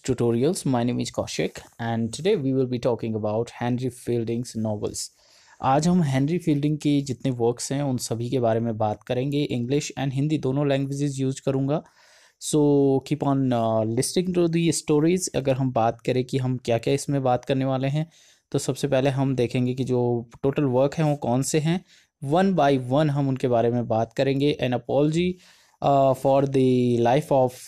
tutorials. My name is Kaushik and today we will be talking about Henry Fielding's novels. आज हम Henry Fielding के जितने works हैं उन सभी के बारे में बात करेंगे इंग्लिश एंड हिंदी दोनों लैंग्वेजेस यूज करूँगा so keep on listening to the stories अगर हम बात करें कि हम क्या क्या इसमें बात करने वाले हैं तो सबसे पहले हम देखेंगे कि जो टोटल वर्क हैं वो कौन से हैं वन बाय वन हम उनके बारे में बात करेंगे an apology for the life of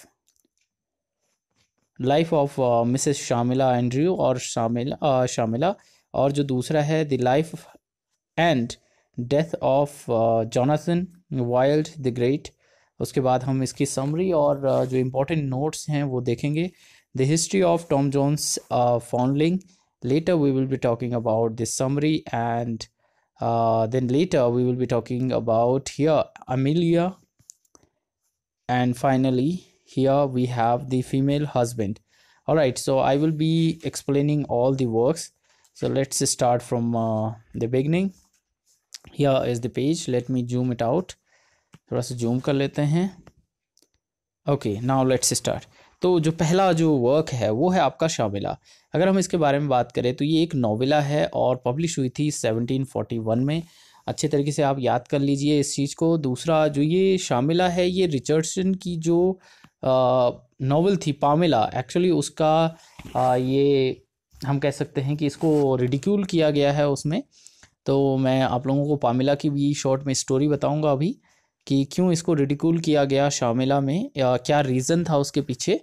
life of Mrs Shamela Andrews और शामिला शामिला और जो दूसरा है the life and death of Johnson Wild the great उसके बाद हम इसकी समरी और uh, जो इम्पोर्टेंट नोट्स हैं वो देखेंगे the history of Tom Jones foundling later we will be talking about this summary and then later we will be talking about here Amelia and finally here we have the female husband all right so i will be explaining all the works so let's start from uh, the beginning here is the page let me zoom it out थोड़ा सा zoom कर लेते हैं okay now let's start तो जो पहला जो work है वो है आपका शामिला अगर हम इसके बारे में बात करें तो ये एक नोवेला है और पब्लिश हुई थी 1741 में अच्छे तरीके से आप याद कर लीजिए इस चीज़ को दूसरा जो ये शामिला है ये रिचर्डसन की जो नावल थी पामेला एक्चुअली उसका आ, ये हम कह सकते हैं कि इसको रिडिक्यूल किया गया है उसमें तो मैं आप लोगों को पामिला की भी शॉर्ट में स्टोरी बताऊंगा अभी कि क्यों इसको रिडिक्यूल किया गया शामिला में या क्या रीज़न था उसके पीछे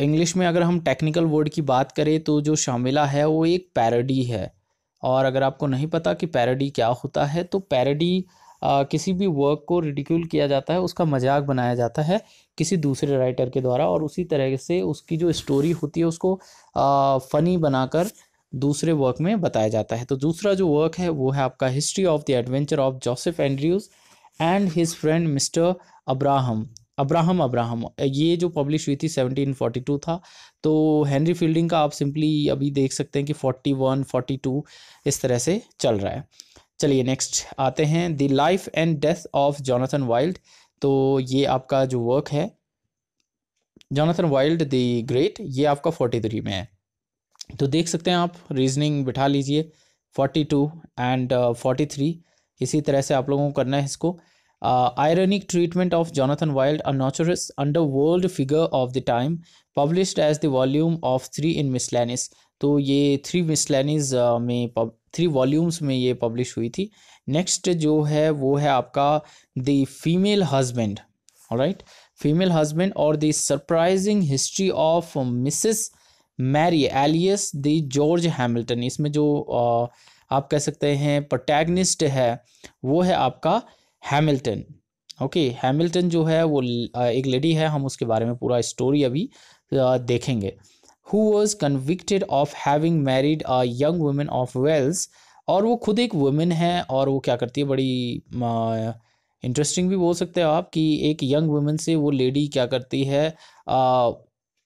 इंग्लिश में अगर हम टेक्निकल वर्ड की बात करें तो जो शामिला है वो एक पैरडी है और अगर आपको नहीं पता कि पैरडी क्या होता है तो पैरडी आ, किसी भी वर्क को रिडिक्यूल किया जाता है उसका मजाक बनाया जाता है किसी दूसरे राइटर के द्वारा और उसी तरह से उसकी जो स्टोरी होती है उसको आ, फनी बनाकर दूसरे वर्क में बताया जाता है तो दूसरा जो वर्क है वो है आपका history of the adventure of Joseph Andrews and his friend Mr Abraham Abraham Abraham ये जो पब्लिश हुई थी 1742 था तो हेनरी फील्डिंग का आप सिंपली अभी देख सकते हैं कि 41 42 इस तरह से चल रहा है चलिए नेक्स्ट आते हैं the life and death of Jonathan Wild तो ये आपका जो वर्क है जॉनाथन वाइल्ड द ग्रेट ये आपका फोर्टी थ्री में है तो देख सकते हैं आप रीजनिंग बिठा लीजिए forty two and forty three इसी तरह से आप लोगों को करना है इसको ironic treatment of Jonathan Wild a notorious underworld figure of the time published as the volume of three in miscellanies तो ये थ्री मिसलैनीज uh, में थ्री वॉल्यूम्स में ये पब्लिश हुई थी नेक्स्ट जो है वो है आपका the female husband right female husband और the surprising history of Mrs Mary alias the George Hamilton इसमें जो uh, आप कह सकते हैं प्रोटैगनिस्ट है वो है आपका हैमिल्टन ओके हैमिल्टन जो है वो uh, एक लेडी है हम उसके बारे में पूरा स्टोरी अभी देखेंगे who was convicted of having married a young woman of Wales और वो खुद एक वुमेन है और वो क्या करती है बड़ी इंटरेस्टिंग भी बोल सकते हो आप कि एक यंग वुमेन से वो लेडी क्या करती है आ,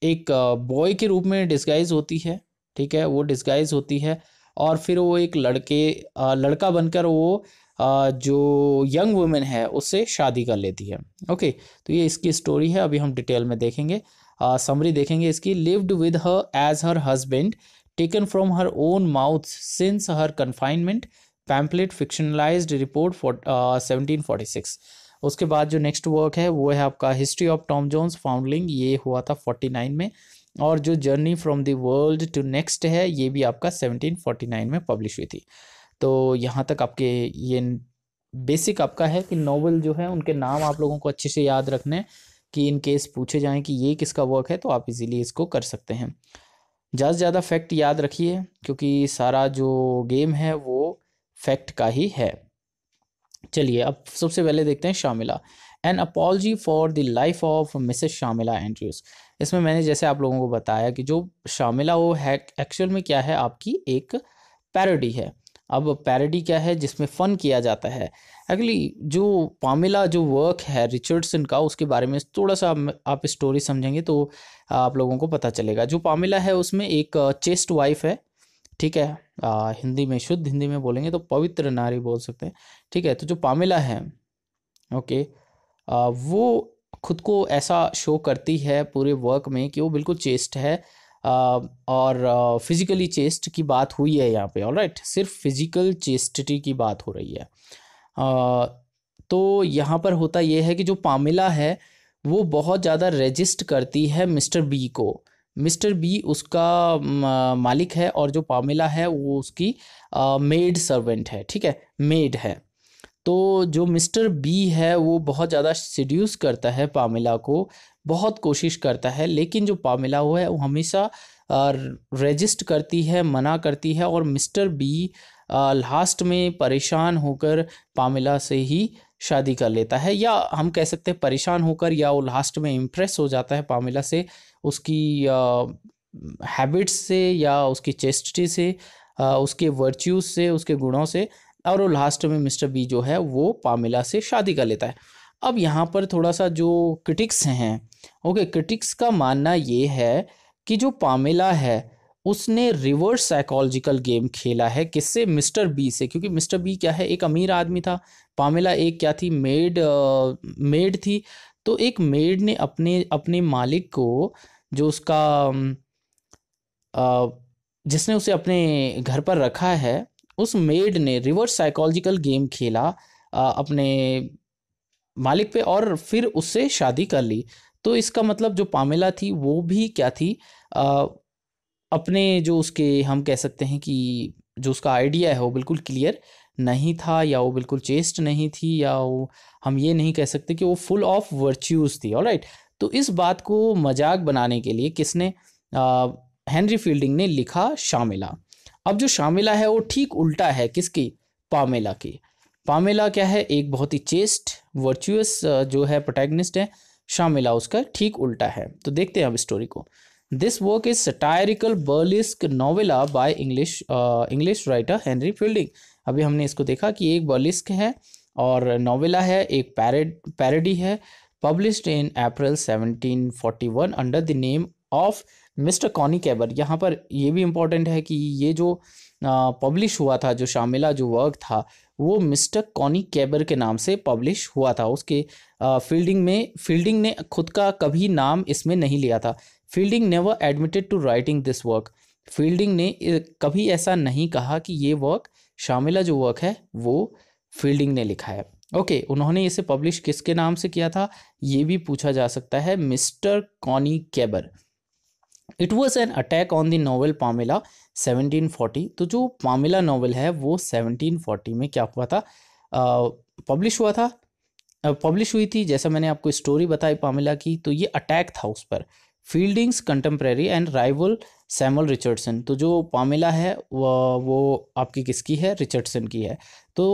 एक बॉय के रूप में डिस्गाइज होती है ठीक है वो डिस्गाइज होती है और फिर वो एक लड़के आ, लड़का बनकर वो आ, जो यंग वुमेन है उससे शादी कर लेती है ओके तो ये इसकी स्टोरी है अभी हम डिटेल में देखेंगे समरी देखेंगे इसकी lived with her as her husband taken from her own mouth since her confinement pamphlet fictionalised report seventeen forty six उसके बाद जो नेक्स्ट वर्क है वो है आपका history of Tom Jones foundling ये हुआ था फोर्टी नाइन में और जो journey from the world to next है ये भी आपका सेवनटीन फोर्टी नाइन में पब्लिश हुई थी तो यहाँ तक आपके ये बेसिक आपका है कि नॉवल जो है उनके नाम आप लोगों को अच्छे से याद रखने हैं कि इन केस पूछे जाएं कि ये किसका वर्क है तो आप इजीली इसको कर सकते हैं ज़्यादा से ज़्यादा फैक्ट याद रखिए क्योंकि सारा जो गेम है वो फैक्ट का ही है चलिए अब सबसे पहले देखते हैं Shamela an apology for the life of Mrs Shamela Andrews इसमें मैंने जैसे आप लोगों को बताया कि जो शामिला वो है एक्चुअल में क्या है आपकी एक पैरडी है अब पैरडी क्या है जिसमें फ़न किया जाता है अगली जो पामिला जो वर्क है रिचर्डसन का उसके बारे में थोड़ा सा आप स्टोरी समझेंगे तो आप लोगों को पता चलेगा जो पामिला है उसमें एक चेस्ट वाइफ है ठीक है आ, हिंदी में शुद्ध हिंदी में बोलेंगे तो पवित्र नारी बोल सकते हैं ठीक है तो जो पामिला है ओके आ, वो खुद को ऐसा शो करती है पूरे वर्क में कि वो बिल्कुल चेस्ट है आ, और फिज़िकली चेस्ट की बात हुई है यहाँ पे ऑलराइट राइट सिर्फ फिज़िकल चेस्टिटी की बात हो रही है तो यहाँ पर होता यह है कि जो पामिला है वो बहुत ज़्यादा रजिस्ट करती है मिस्टर बी को मिस्टर बी उसका मालिक है और जो पामिला है वो उसकी मेड सर्वेंट है ठीक है मेड है तो जो मिस्टर बी है वो बहुत ज़्यादा सड्यूस करता है पामिला को बहुत कोशिश करता है लेकिन जो पामिला हुआ है वो हमेशा रजिस्ट करती है मना करती है और मिस्टर बी लास्ट में परेशान होकर पामिला से ही शादी कर लेता है या हम कह सकते हैं परेशान होकर या वो लास्ट में इम्प्रेस हो जाता है पामिला से उसकी हैबिट्स से या उसकी चेस्टी से उसके वर्च्यूज से उसके गुणों से और वो लास्ट में मिस्टर बी जो है वो पामिला से शादी कर लेता है अब यहाँ पर थोड़ा सा जो क्रिटिक्स हैं ओके क्रिटिक्स का मानना ये है कि जो पामिला है उसने रिवर्स साइकोलॉजिकल गेम खेला है किससे मिस्टर बी से क्योंकि मिस्टर बी क्या है एक अमीर आदमी था पामेला एक क्या थी मेड मेड थी तो एक मेड ने अपने अपने मालिक को जो उसका uh, जिसने उसे अपने घर पर रखा है उस मेड ने रिवर्स साइकोलॉजिकल गेम खेला अपने मालिक पे और फिर उससे शादी कर ली तो इसका मतलब जो पामेला थी वो भी क्या थी अपने जो उसके हम कह सकते हैं कि जो उसका आइडिया है वो बिल्कुल क्लियर नहीं था या वो बिल्कुल चेस्ट नहीं थी या वो हम ये नहीं कह सकते कि वो फुल ऑफ वर्च्यूज़ थी ऑलराइट तो इस बात को मजाक बनाने के लिए किसने हेनरी फील्डिंग ने लिखा शामिला अब जो शामिला है वो ठीक उल्टा है किसकी पामेला की पामेला क्या है एक बहुत ही चेस्ट वर्चुअस जो है प्रोटैगनिस्ट है शामिला उसका ठीक उल्टा है तो देखते हैं अब स्टोरी को this work is satirical burlesque novella by English English writer Henry Fielding अभी हमने इसको देखा कि एक बर्लिस्क है और नॉवेला है एक पैरड पैरडी है published in April 1741 under the name of Mr Conny Keyber यहाँ पर ये भी इम्पोर्टेंट है कि ये जो पब्लिश uh, हुआ था जो शामिला जो वर्क था वो मिस्टर कॉनी कैबर के नाम से पब्लिश हुआ था उसके फील्डिंग uh, में फील्डिंग ने खुद का कभी नाम इसमें नहीं लिया था Fielding never admitted to writing this work Fielding ने कभी ऐसा नहीं कहा कि ये वर्क शामिला जो वर्क है वो फील्डिंग ने लिखा है ओके okay, उन्होंने इसे पब्लिश किसके नाम से किया था ये भी पूछा जा सकता है Mr Conny Keyber it was an attack on the novel Pamela 1740 तो जो पामिला नॉवल है वो 1740 में क्या हुआ था पब्लिश हुआ था पब्लिश हुई थी जैसा मैंने आपको स्टोरी बताई पामिला की तो ये अटैक था उस पर Fielding's contemporary and rival Samuel Richardson तो जो पामेला है वो आपकी किसकी है रिचर्डसन की है तो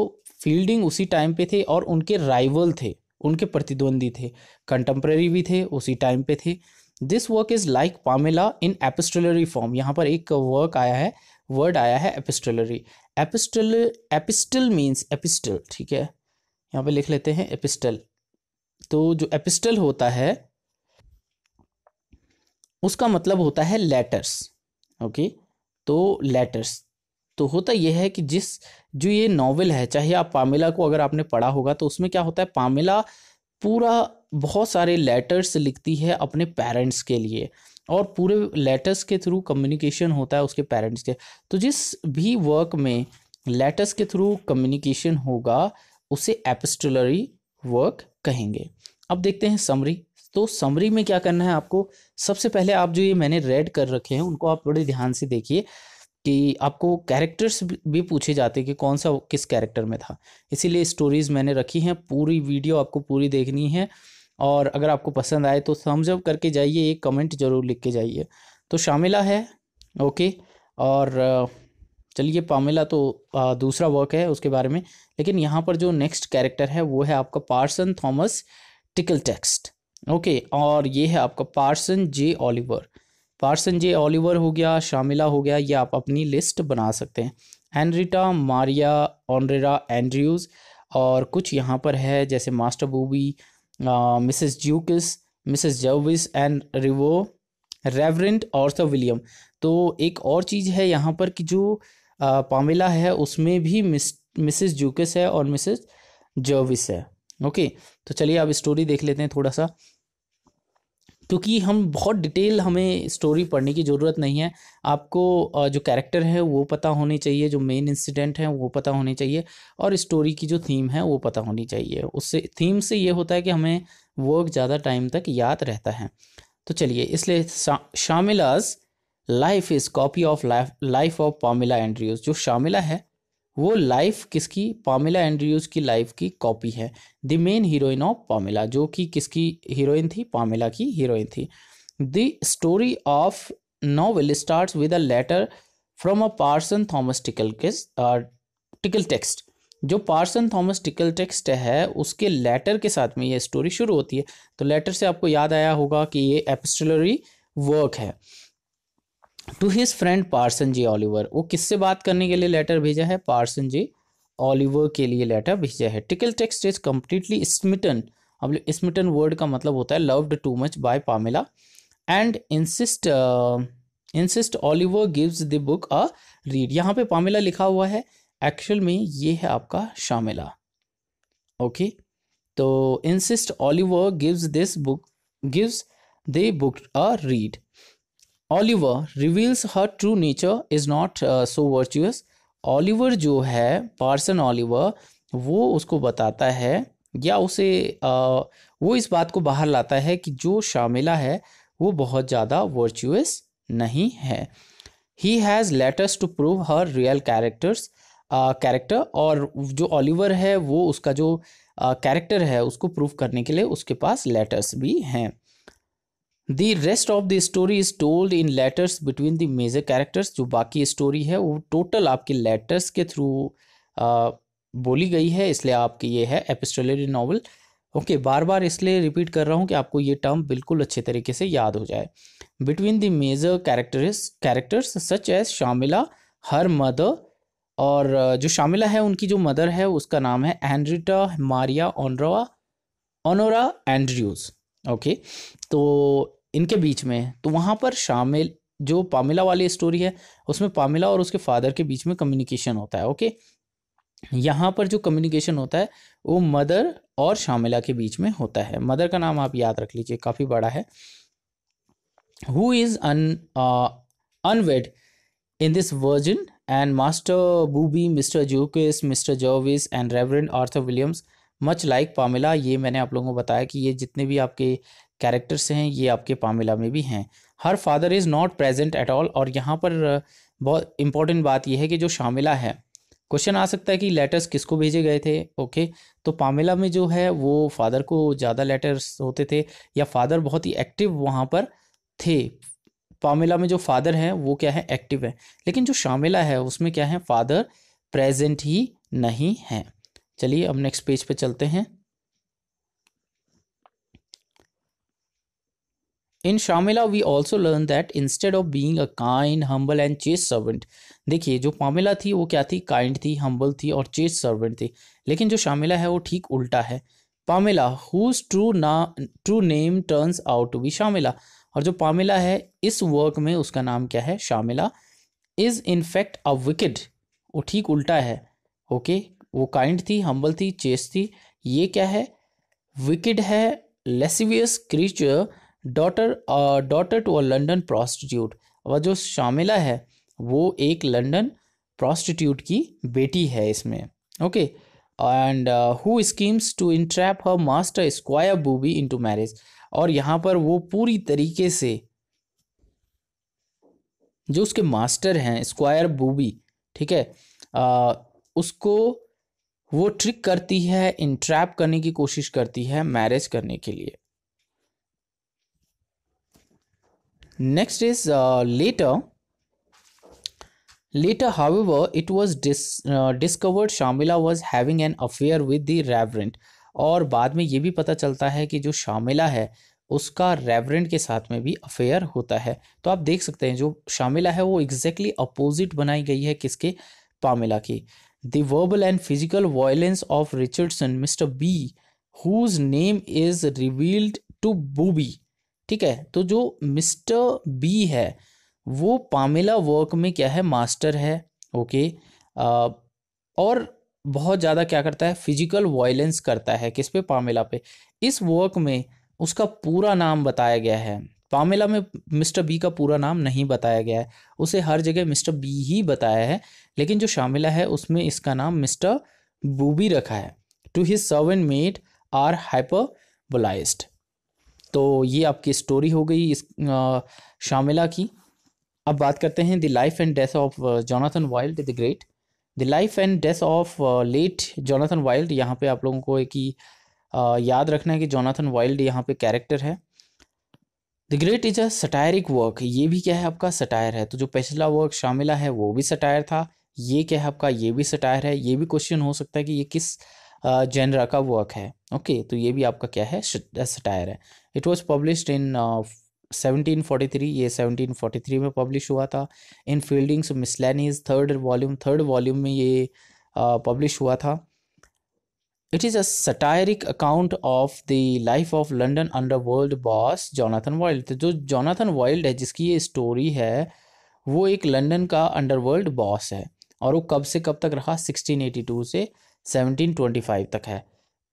फील्डिंग उसी टाइम पे थे और उनके राइवल थे उनके प्रतिद्वंदी थे कंटेम्प्रेरी भी थे उसी टाइम पे थे this work is like Pamela in epistolary form यहाँ पर एक वर्क आया है वर्ड आया है epistolary epistle epistle means epistle ठीक है यहाँ पे लिख लेते हैं एपिस्टल तो जो एपिस्टल होता है उसका मतलब होता है लेटर्स ओके तो लेटर्स तो होता यह है कि जिस जो ये नॉवेल है चाहे आप पामेला को अगर आपने पढ़ा होगा तो उसमें क्या होता है पामेला पूरा बहुत सारे लेटर्स लिखती है अपने पेरेंट्स के लिए और पूरे लेटर्स के थ्रू कम्युनिकेशन होता है उसके पेरेंट्स के तो जिस भी वर्क में लेटर्स के थ्रू कम्युनिकेशन होगा उसे एपस्टलरी वर्क कहेंगे अब देखते हैं समरी तो समरी में क्या करना है आपको सबसे पहले आप जो ये मैंने रेड कर रखे हैं उनको आप बड़े ध्यान से देखिए कि आपको कैरेक्टर्स भी पूछे जाते हैं कि कौन सा किस कैरेक्टर में था इसीलिए स्टोरीज़ मैंने रखी हैं पूरी वीडियो आपको पूरी देखनी है और अगर आपको पसंद आए तो थम्स अप करके जाइए एक कमेंट ज़रूर लिख के जाइए तो शामिला है ओके और चलिए पामिला तो दूसरा वर्क है उसके बारे में लेकिन यहाँ पर जो नेक्स्ट कैरेक्टर है वो है आपका Parson Thomas Tickletext okay और ये है आपका Parson J Oliver Parson J Oliver हो गया शामिला हो गया ये आप अपनी लिस्ट बना सकते हैं एनरिटा मारिया ऑनरेरा एंड्रयूज़ और कुछ यहाँ पर है जैसे Master Booby Mrs Jewkes Mrs Jervis and rev Reverend Arthur William तो एक और चीज़ है यहाँ पर कि जो पामिला पामेला है उसमें भी मिस मिसेस जूकिस है और मिसेस जर्विस है ओके तो चलिए आप स्टोरी देख लेते हैं थोड़ा सा क्योंकि हम बहुत डिटेल हमें स्टोरी पढ़ने की ज़रूरत नहीं है आपको जो कैरेक्टर है वो पता होने चाहिए जो मेन इंसिडेंट है वो पता होने चाहिए और स्टोरी की जो थीम है वो पता होनी चाहिए उससे थीम से ये होता है कि हमें वर्क ज़्यादा टाइम तक याद रहता है तो चलिए इसलिए शा, Shamela's life is copy of life life of Pamela Andrews जो शामिला है वो लाइफ किसकी पामिला एंड्रयूज की लाइफ की कॉपी है the main heroine of Pamela जो कि किसकी हीरोइन थी पामिला की हीरोइन थी the story of novel start with a letter from a Parson Thomas Tickle के टिकल टेक्स्ट जो पार्सन थॉमस टिकल टेक्स्ट है उसके लेटर के साथ में ये स्टोरी शुरू होती है तो लेटर से आपको याद आया होगा कि ये एपिस्टलरी वर्क है to his friend Parson G Oliver वो किससे बात करने के लिए लेटर भेजा है पार्सन जी ऑलिवर के लिए लेटर भेजा है Tickletext is completely smitten अब स्मिटन वर्ड का मतलब होता है loved too much by Pamela and insist insist Oliver gives the book a read यहाँ पे पामेला लिखा हुआ है एक्चुअल में ये है आपका शामिला ओके तो insist Oliver gives this book gives the book a read Oliver reveals her true nature is not so virtuous Oliver जो है पार्सन ओलिवर वो उसको बताता है या उसे uh, वो इस बात को बाहर लाता है कि जो शामिला है वो बहुत ज़्यादा वर्चुअस नहीं है he has letters to prove her real characters character और जो ओलिवर है वो उसका जो कैरेक्टर uh, है उसको प्रूव करने के लिए उसके पास लेटर्स भी हैं the rest of the story is told in letters between the major characters जो बाकी स्टोरी है वो टोटल आपके लेटर्स के थ्रू बोली गई है इसलिए आपकी ये है एपिस्टोलरी नावल ओके okay, बार बार इसलिए रिपीट कर रहा हूँ कि आपको ये टर्म बिल्कुल अच्छे तरीके से याद हो जाए between the major characters characters such as Shamela her mother और जो शामिला है उनकी जो मदर है उसका नाम है एंड्रिटा मारिया ऑनरा ऑनोरा एंड्रियूज ओके तो इनके बीच में तो वहाँ पर शामिल जो पामिला वाली स्टोरी है उसमें पामिला और उसके फादर के बीच में कम्युनिकेशन होता है ओके यहाँ पर जो कम्युनिकेशन होता है वो मदर और शामिला के बीच में होता है मदर का नाम आप याद रख लीजिए काफ़ी बड़ा है who is un unwed in this virgin and master Booby Mister Jukis, Mister जोविस and Reverend Arthur Williams much like Pamela ये मैंने आप लोगों को बताया कि ये जितने भी आपके कैरेक्टर्स हैं ये आपके पामिला में भी हैं her father is not present at all और यहाँ पर बहुत इंपॉर्टेंट बात यह है कि जो शामिला है क्वेश्चन आ सकता है कि लेटर्स किसको भेजे गए थे ओके तो पामिला में जो है वो फादर को ज़्यादा लेटर्स होते थे या फादर बहुत ही एक्टिव वहाँ पर थे पामिला में जो फादर हैं वो क्या है एक्टिव है लेकिन जो शामिला है उसमें क्या है फादर प्रेजेंट ही नहीं है चलिए अब नेक्स्ट पेज पे चलते हैं in Shamela we also learn that instead of being a kind humble and chaste servant देखिए जो पामिला थी वो क्या थी काइंड थी हम्बल थी और चेस सर्वेंट थी लेकिन जो शामिला है वो ठीक उल्टा है पामिला हुज ट्रू ना true name turns out to be Shamela और जो पामिला है इस वर्क में उसका नाम क्या है Shamela is in fact a wicked वो ठीक उल्टा है ओके वो काइंड थी हम्बल थी चेस थी ये क्या है विकेड है lascivious creature daughter daughter to a London prostitute वह जो शामिला है वो एक लंडन प्रॉस्टिट्यूट की बेटी है इसमें okay and who schemes to entrap her master squire Booby into marriage और यहाँ पर वो पूरी तरीके से जो उसके मास्टर हैं स्क्वायर बूबी ठीक है uh, उसको वो ट्रिक करती है इंट्रैप करने की कोशिश करती है मैरिज करने के लिए next is uh, later later however it was dis, uh, discovered shamila was having an affair with the reverend और बाद में ये भी पता चलता है कि जो शामिला है उसका रेवरेंट के साथ में भी अफेयर होता है तो आप देख सकते हैं जो शामिला है वो एग्जैक्टली exactly अपोजिट बनाई गई है किसके पामिला की the verbal and physical violence of Richardson Mister B whose name is revealed to Booby ठीक है तो जो मिस्टर बी है वो पामेला वर्क में क्या है मास्टर है ओके आ, और बहुत ज़्यादा क्या करता है फिजिकल वायलेंस करता है किस पे पामेला पे इस वर्क में उसका पूरा नाम बताया गया है पामेला में मिस्टर बी का पूरा नाम नहीं बताया गया है उसे हर जगह मिस्टर बी ही बताया है लेकिन जो शामिला है उसमें इसका नाम मिस्टर बूबी रखा है to his servant maid are hyperbolised तो ये आपकी स्टोरी हो गई इस शामिला की अब बात करते हैं the life and death of Jonathan Wild the great the life and death of late Jonathan Wild यहाँ पे आप लोगों को एक ही याद रखना है कि जोनाथन वाइल्ड यहाँ पे कैरेक्टर है the great is a satiric work ये भी क्या है आपका सटायर है तो जो पिछला वर्क शामिला है वो भी सटायर था ये क्या है आपका ये भी सटायर है ये भी क्वेश्चन हो सकता है कि ये किस जेनरा का वर्क है ओके तो ये भी आपका क्या है सटायर है it was published in seventeen forty three ये थ्री में पब्लिश हुआ था in Fielding's Miscellanies third volume third volume में ये पब्लिश हुआ था it is a satiric account of the life of London underworld boss Jonathan Wild जो Jonathan Wild है जिसकी ये स्टोरी है वो एक लंदन का अंडर वर्ल्ड बॉस है और वो कब से कब तक रहा सिक्सटीन एटी टू से 1725 तक है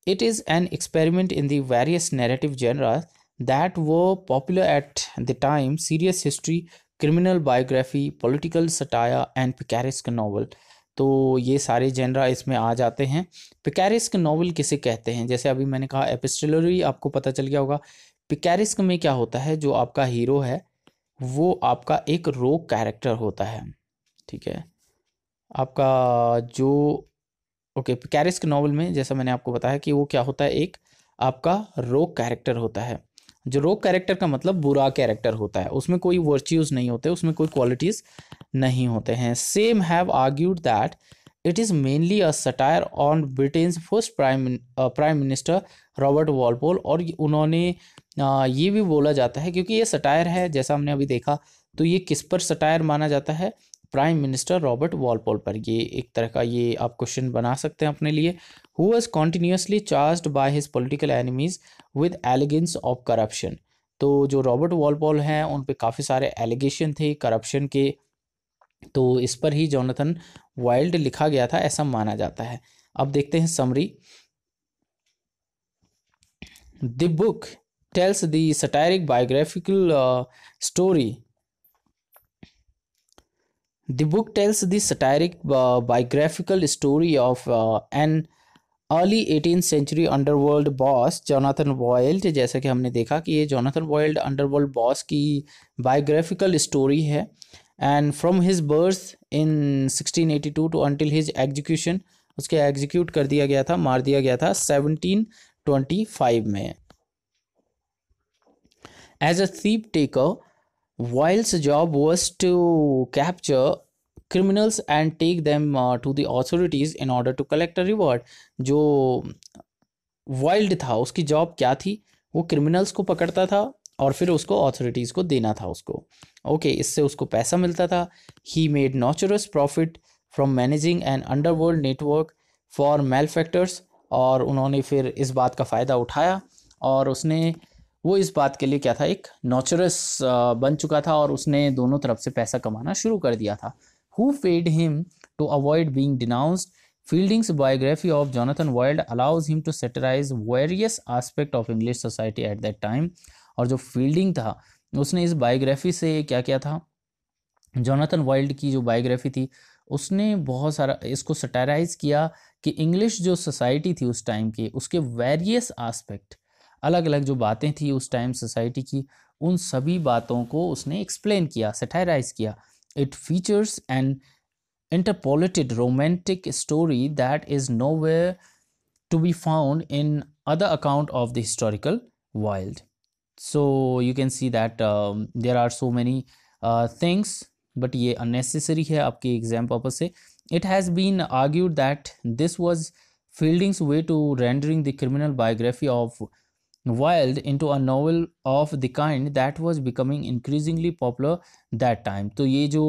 it is an experiment in the various narrative genre that वो popular at the time serious history criminal biography political satire and picaresque novel तो ये सारे जनरा इसमें आ जाते हैं पिकैरिस्क नावल किसे कहते हैं जैसे अभी मैंने कहा एपिस्टलरी आपको पता चल गया होगा पिकैरिस्क में क्या होता है जो आपका हीरो है वो आपका एक रोग कैरेक्टर होता है ठीक है आपका जो ओके कैरिस तो के नॉवल में जैसा मैंने आपको बताया कि वो क्या होता है एक आपका रोग कैरेक्टर होता है जो रोग कैरेक्टर का मतलब बुरा कैरेक्टर होता है उसमें कोई वर्च्यूज नहीं होते उसमें कोई क्वालिटीज़ नहीं होते हैं some have argued that it is mainly a satire on Britain first prime prime minister Robert Walpole और उन्होंने uh, ये भी बोला जाता है क्योंकि ये सटायर है जैसा हमने अभी देखा तो ये किस पर सटायर माना जाता है प्राइम मिनिस्टर रॉबर्ट वॉलपोल पर ये एक तरह का ये आप क्वेश्चन बना सकते हैं अपने लिए who was continuously charge by his political enemies with allegations of corruption तो जो रॉबर्ट वॉलपोल हैं उन पर काफ़ी सारे एलिगेशन थे करप्शन के तो इस पर ही जोनाथन वाइल्ड लिखा गया था ऐसा माना जाता है अब देखते हैं summary the book tells the satiric biographical story The बुक टेल्स the satiric uh, biographical story of early eighteen century underworld boss Jonathan Wild जैसा कि हमने देखा कि ये Jonathan Wild underworld boss की बायोग्राफिकल स्टोरी है and from his birth in sixteen eighty two to until his execution उसके execute कर दिया गया था मार दिया गया था सेवनटीन ट्वेंटी फाइव में as a thief taker Whilst job was to capture criminals and take them uh, to the authorities in order to collect a reward जो वाइल्ड था उसकी जॉब क्या थी वो क्रिमिनल्स को पकड़ता था और फिर उसको अथॉरिटीज़ को देना था उसको ओके okay, इससे उसको पैसा मिलता था he made notorious profit from managing an underworld network for factors और उन्होंने फिर इस बात का फ़ायदा उठाया और उसने वो इस बात के लिए क्या था एक नौचरस बन चुका था और उसने दोनों तरफ से पैसा कमाना शुरू कर दिया था who fed him to avoid being denounce Fielding's biography of Jonathan Wild allows him to satirise various aspect of English society at that time और जो फील्डिंग था उसने इस बायोग्राफी से क्या किया था जोनाथन वर्ल्ड की जो बायोग्राफी थी उसने बहुत सारा इसको सटेराइज किया कि इंग्लिश जो सोसाइटी थी उस टाइम की उसके वेरियस आस्पेक्ट अलग अलग जो बातें थी उस टाइम सोसाइटी की उन सभी बातों को उसने एक्सप्लेन किया सेटेराइज किया it features an interpolated romantic story that is no to be found in other account of the historical world so you can see that there are so many things but ये unnecessary है आपके exam purpose से it has been argued that this was Fielding's way to rendering the criminal biography of into a novel of the kind that was becoming increasingly popular that time तो ये जो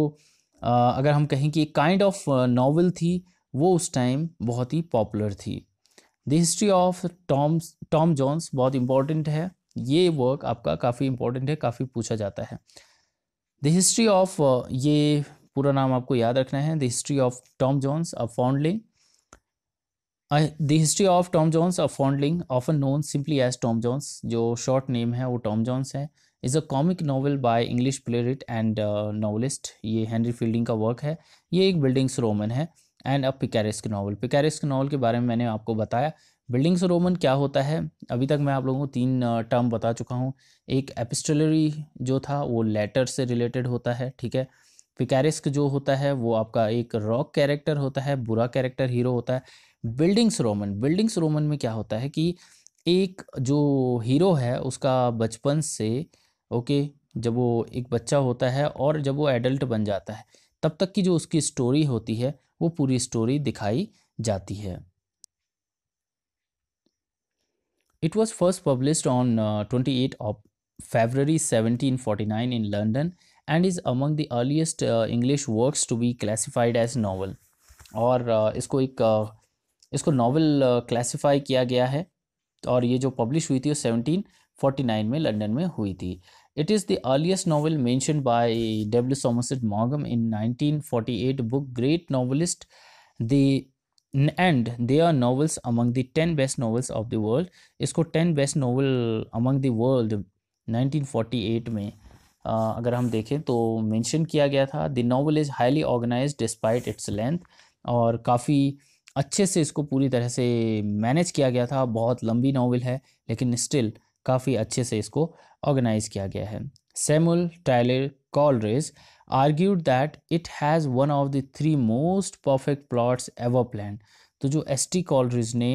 अगर हम कहें कि एक kind of novel थी वो उस टाइम बहुत ही पॉपुलर थी the history of Tom Tom Jones बहुत इंपॉर्टेंट है ये वर्क आपका काफ़ी इंपॉर्टेंट है काफ़ी पूछा जाता है द हिस्ट्री ऑफ ये पूरा नाम आपको याद रखना है the history of Tom Jones a foundling the history of Tom Jones a foundling often known simply as Tom Jones जो शॉर्ट नेम है वो टॉम जॉन्स है is a comic novel by English playwright and novelist ये Henry Fielding का work है ये एक bildungsroman है and a picaresque novel picaresque novel के बारे में मैंने आपको बताया बिल्डिंग्स रोमन क्या होता है अभी तक मैं आप लोगों को तीन टर्म uh, बता चुका हूँ एक एपिस्टलरी जो था वो लेटर से रिलेटेड होता है ठीक है पिकैरिस्क जो होता है वो आपका एक रॉक कैरेक्टर होता है बुरा कैरेक्टर हीरो होता है बिल्डिंग्स रोमन बिल्डिंग्स रोमन में क्या होता है कि एक जो हीरो है उसका बचपन से ओके जब वो एक बच्चा होता है और जब वो एडल्ट बन जाता है तब तक की जो उसकी स्टोरी होती है वो पूरी स्टोरी दिखाई जाती है it was first published on twenty eight of February seventeen forty nine in London and is among the earliest English works to be classified as novel और uh, इसको एक uh, इसको नावल क्लासिफाई uh, किया गया है और ये जो पब्लिश हुई थी वो सेवनटीन फोर्टी नाइन में लंदन में हुई थी it is the earliest novel mention by W Somerset मॉगम in nineteen forty eight book great novelist the and they are novels among the ten best novels of the world इसको ten best novel among the world 1948 में आ, uh, अगर हम देखें तो mention किया गया था the novel is highly organise despite its length और काफ़ी अच्छे से इसको पूरी तरह से मैनेज किया गया था बहुत लंबी नावल है लेकिन स्टिल काफ़ी अच्छे से इसको ऑर्गेनाइज किया गया है Samuel Taylor Coleridge argued that it has one of the three most perfect plots ever plan तो जो एस टी कॉलरेज ने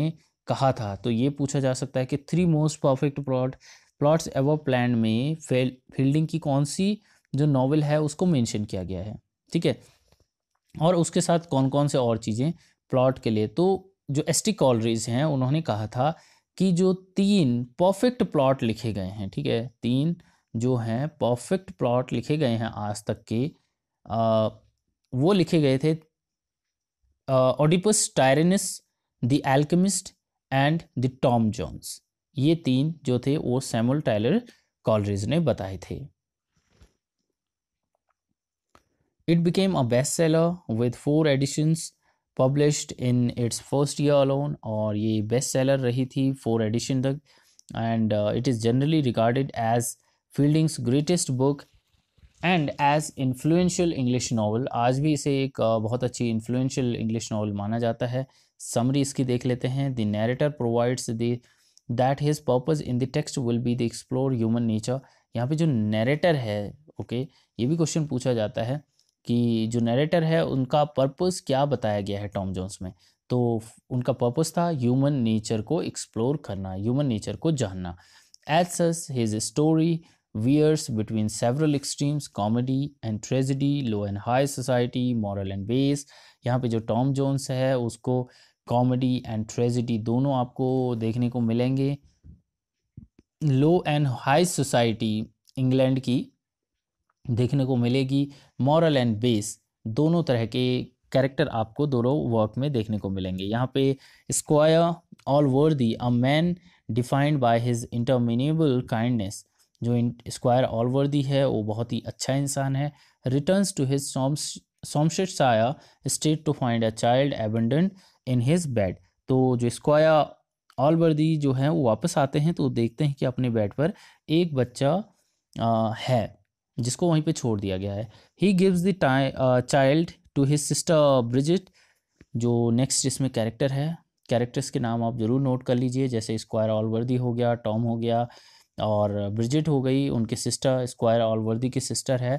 कहा था तो ये पूछा जा सकता है कि three most perfect plot plots ever plan में फील्डिंग की कौन सी जो नावल है उसको मेंशन किया गया है ठीक है और उसके साथ कौन कौन से और चीज़ें प्लॉट के लिए तो जो एस टी कॉलरीज हैं उन्होंने कहा था कि जो तीन परफेक्ट प्लॉट लिखे गए हैं ठीक है तीन जो हैं परफेक्ट प्लॉट लिखे गए हैं आज तक के आ, वो लिखे गए थे Oedipus Tyrannus the Alchemist and the Tom Jones ये तीन जो थे वो सैमुअल टाइलर कॉलरीज ने बताए थे it became a best seller with four editions published in its first year alone और ये बेस्ट सेलर रही थी फोर एडिशन तक and it is generally recorded as Fielding's greatest book and as influential English novel आज भी इसे एक uh, बहुत अच्छी इन्फ्लुएंशियल इंग्लिश नावल माना जाता है समरी इसकी देख लेते हैं the narrator provides the that his purpose in the text will be the explore human nature यहाँ पे जो नेरेटर है ओके okay, ये भी क्वेश्चन पूछा जाता है कि जो नरेटर है उनका पर्पस क्या बताया गया है टॉम जोन्स में तो उनका पर्पस था ह्यूमन नेचर को एक्सप्लोर करना ह्यूमन नेचर को जानना एज सस his story veers between several extremes comedy and tragedy low and high society moral and base यहाँ पे जो टॉम जोन्स है उसको कॉमेडी एंड ट्रेजिडी दोनों आपको देखने को मिलेंगे low and high society England की देखने को मिलेगी मॉरल एंड बेस दोनों तरह के कैरेक्टर आपको दोनों वर्क में देखने को मिलेंगे यहाँ पे squire Allworthy a man defined by his interminable kindness जो स्क्वायर ऑल वर्दी है वो बहुत ही अच्छा इंसान है रिटर्न्स टू हिज सॉम्स सोमशाया estate to find a child abandoned in his bed तो जो स्क्वायर ऑल वर्दी जो है वो वापस आते हैं तो देखते हैं कि अपने बेड पर एक बच्चा आ, है जिसको वहीं पे छोड़ दिया गया है he gives the child to his sister Bridget जो नेक्स्ट इसमें कैरेक्टर है कैरेक्टर्स के नाम आप ज़रूर नोट कर लीजिए जैसे स्क्वायर ऑलवर्दी हो गया टॉम हो गया और ब्रिजिट हो गई उनके सिस्टर स्क्वायर ऑलवर्दी की सिस्टर है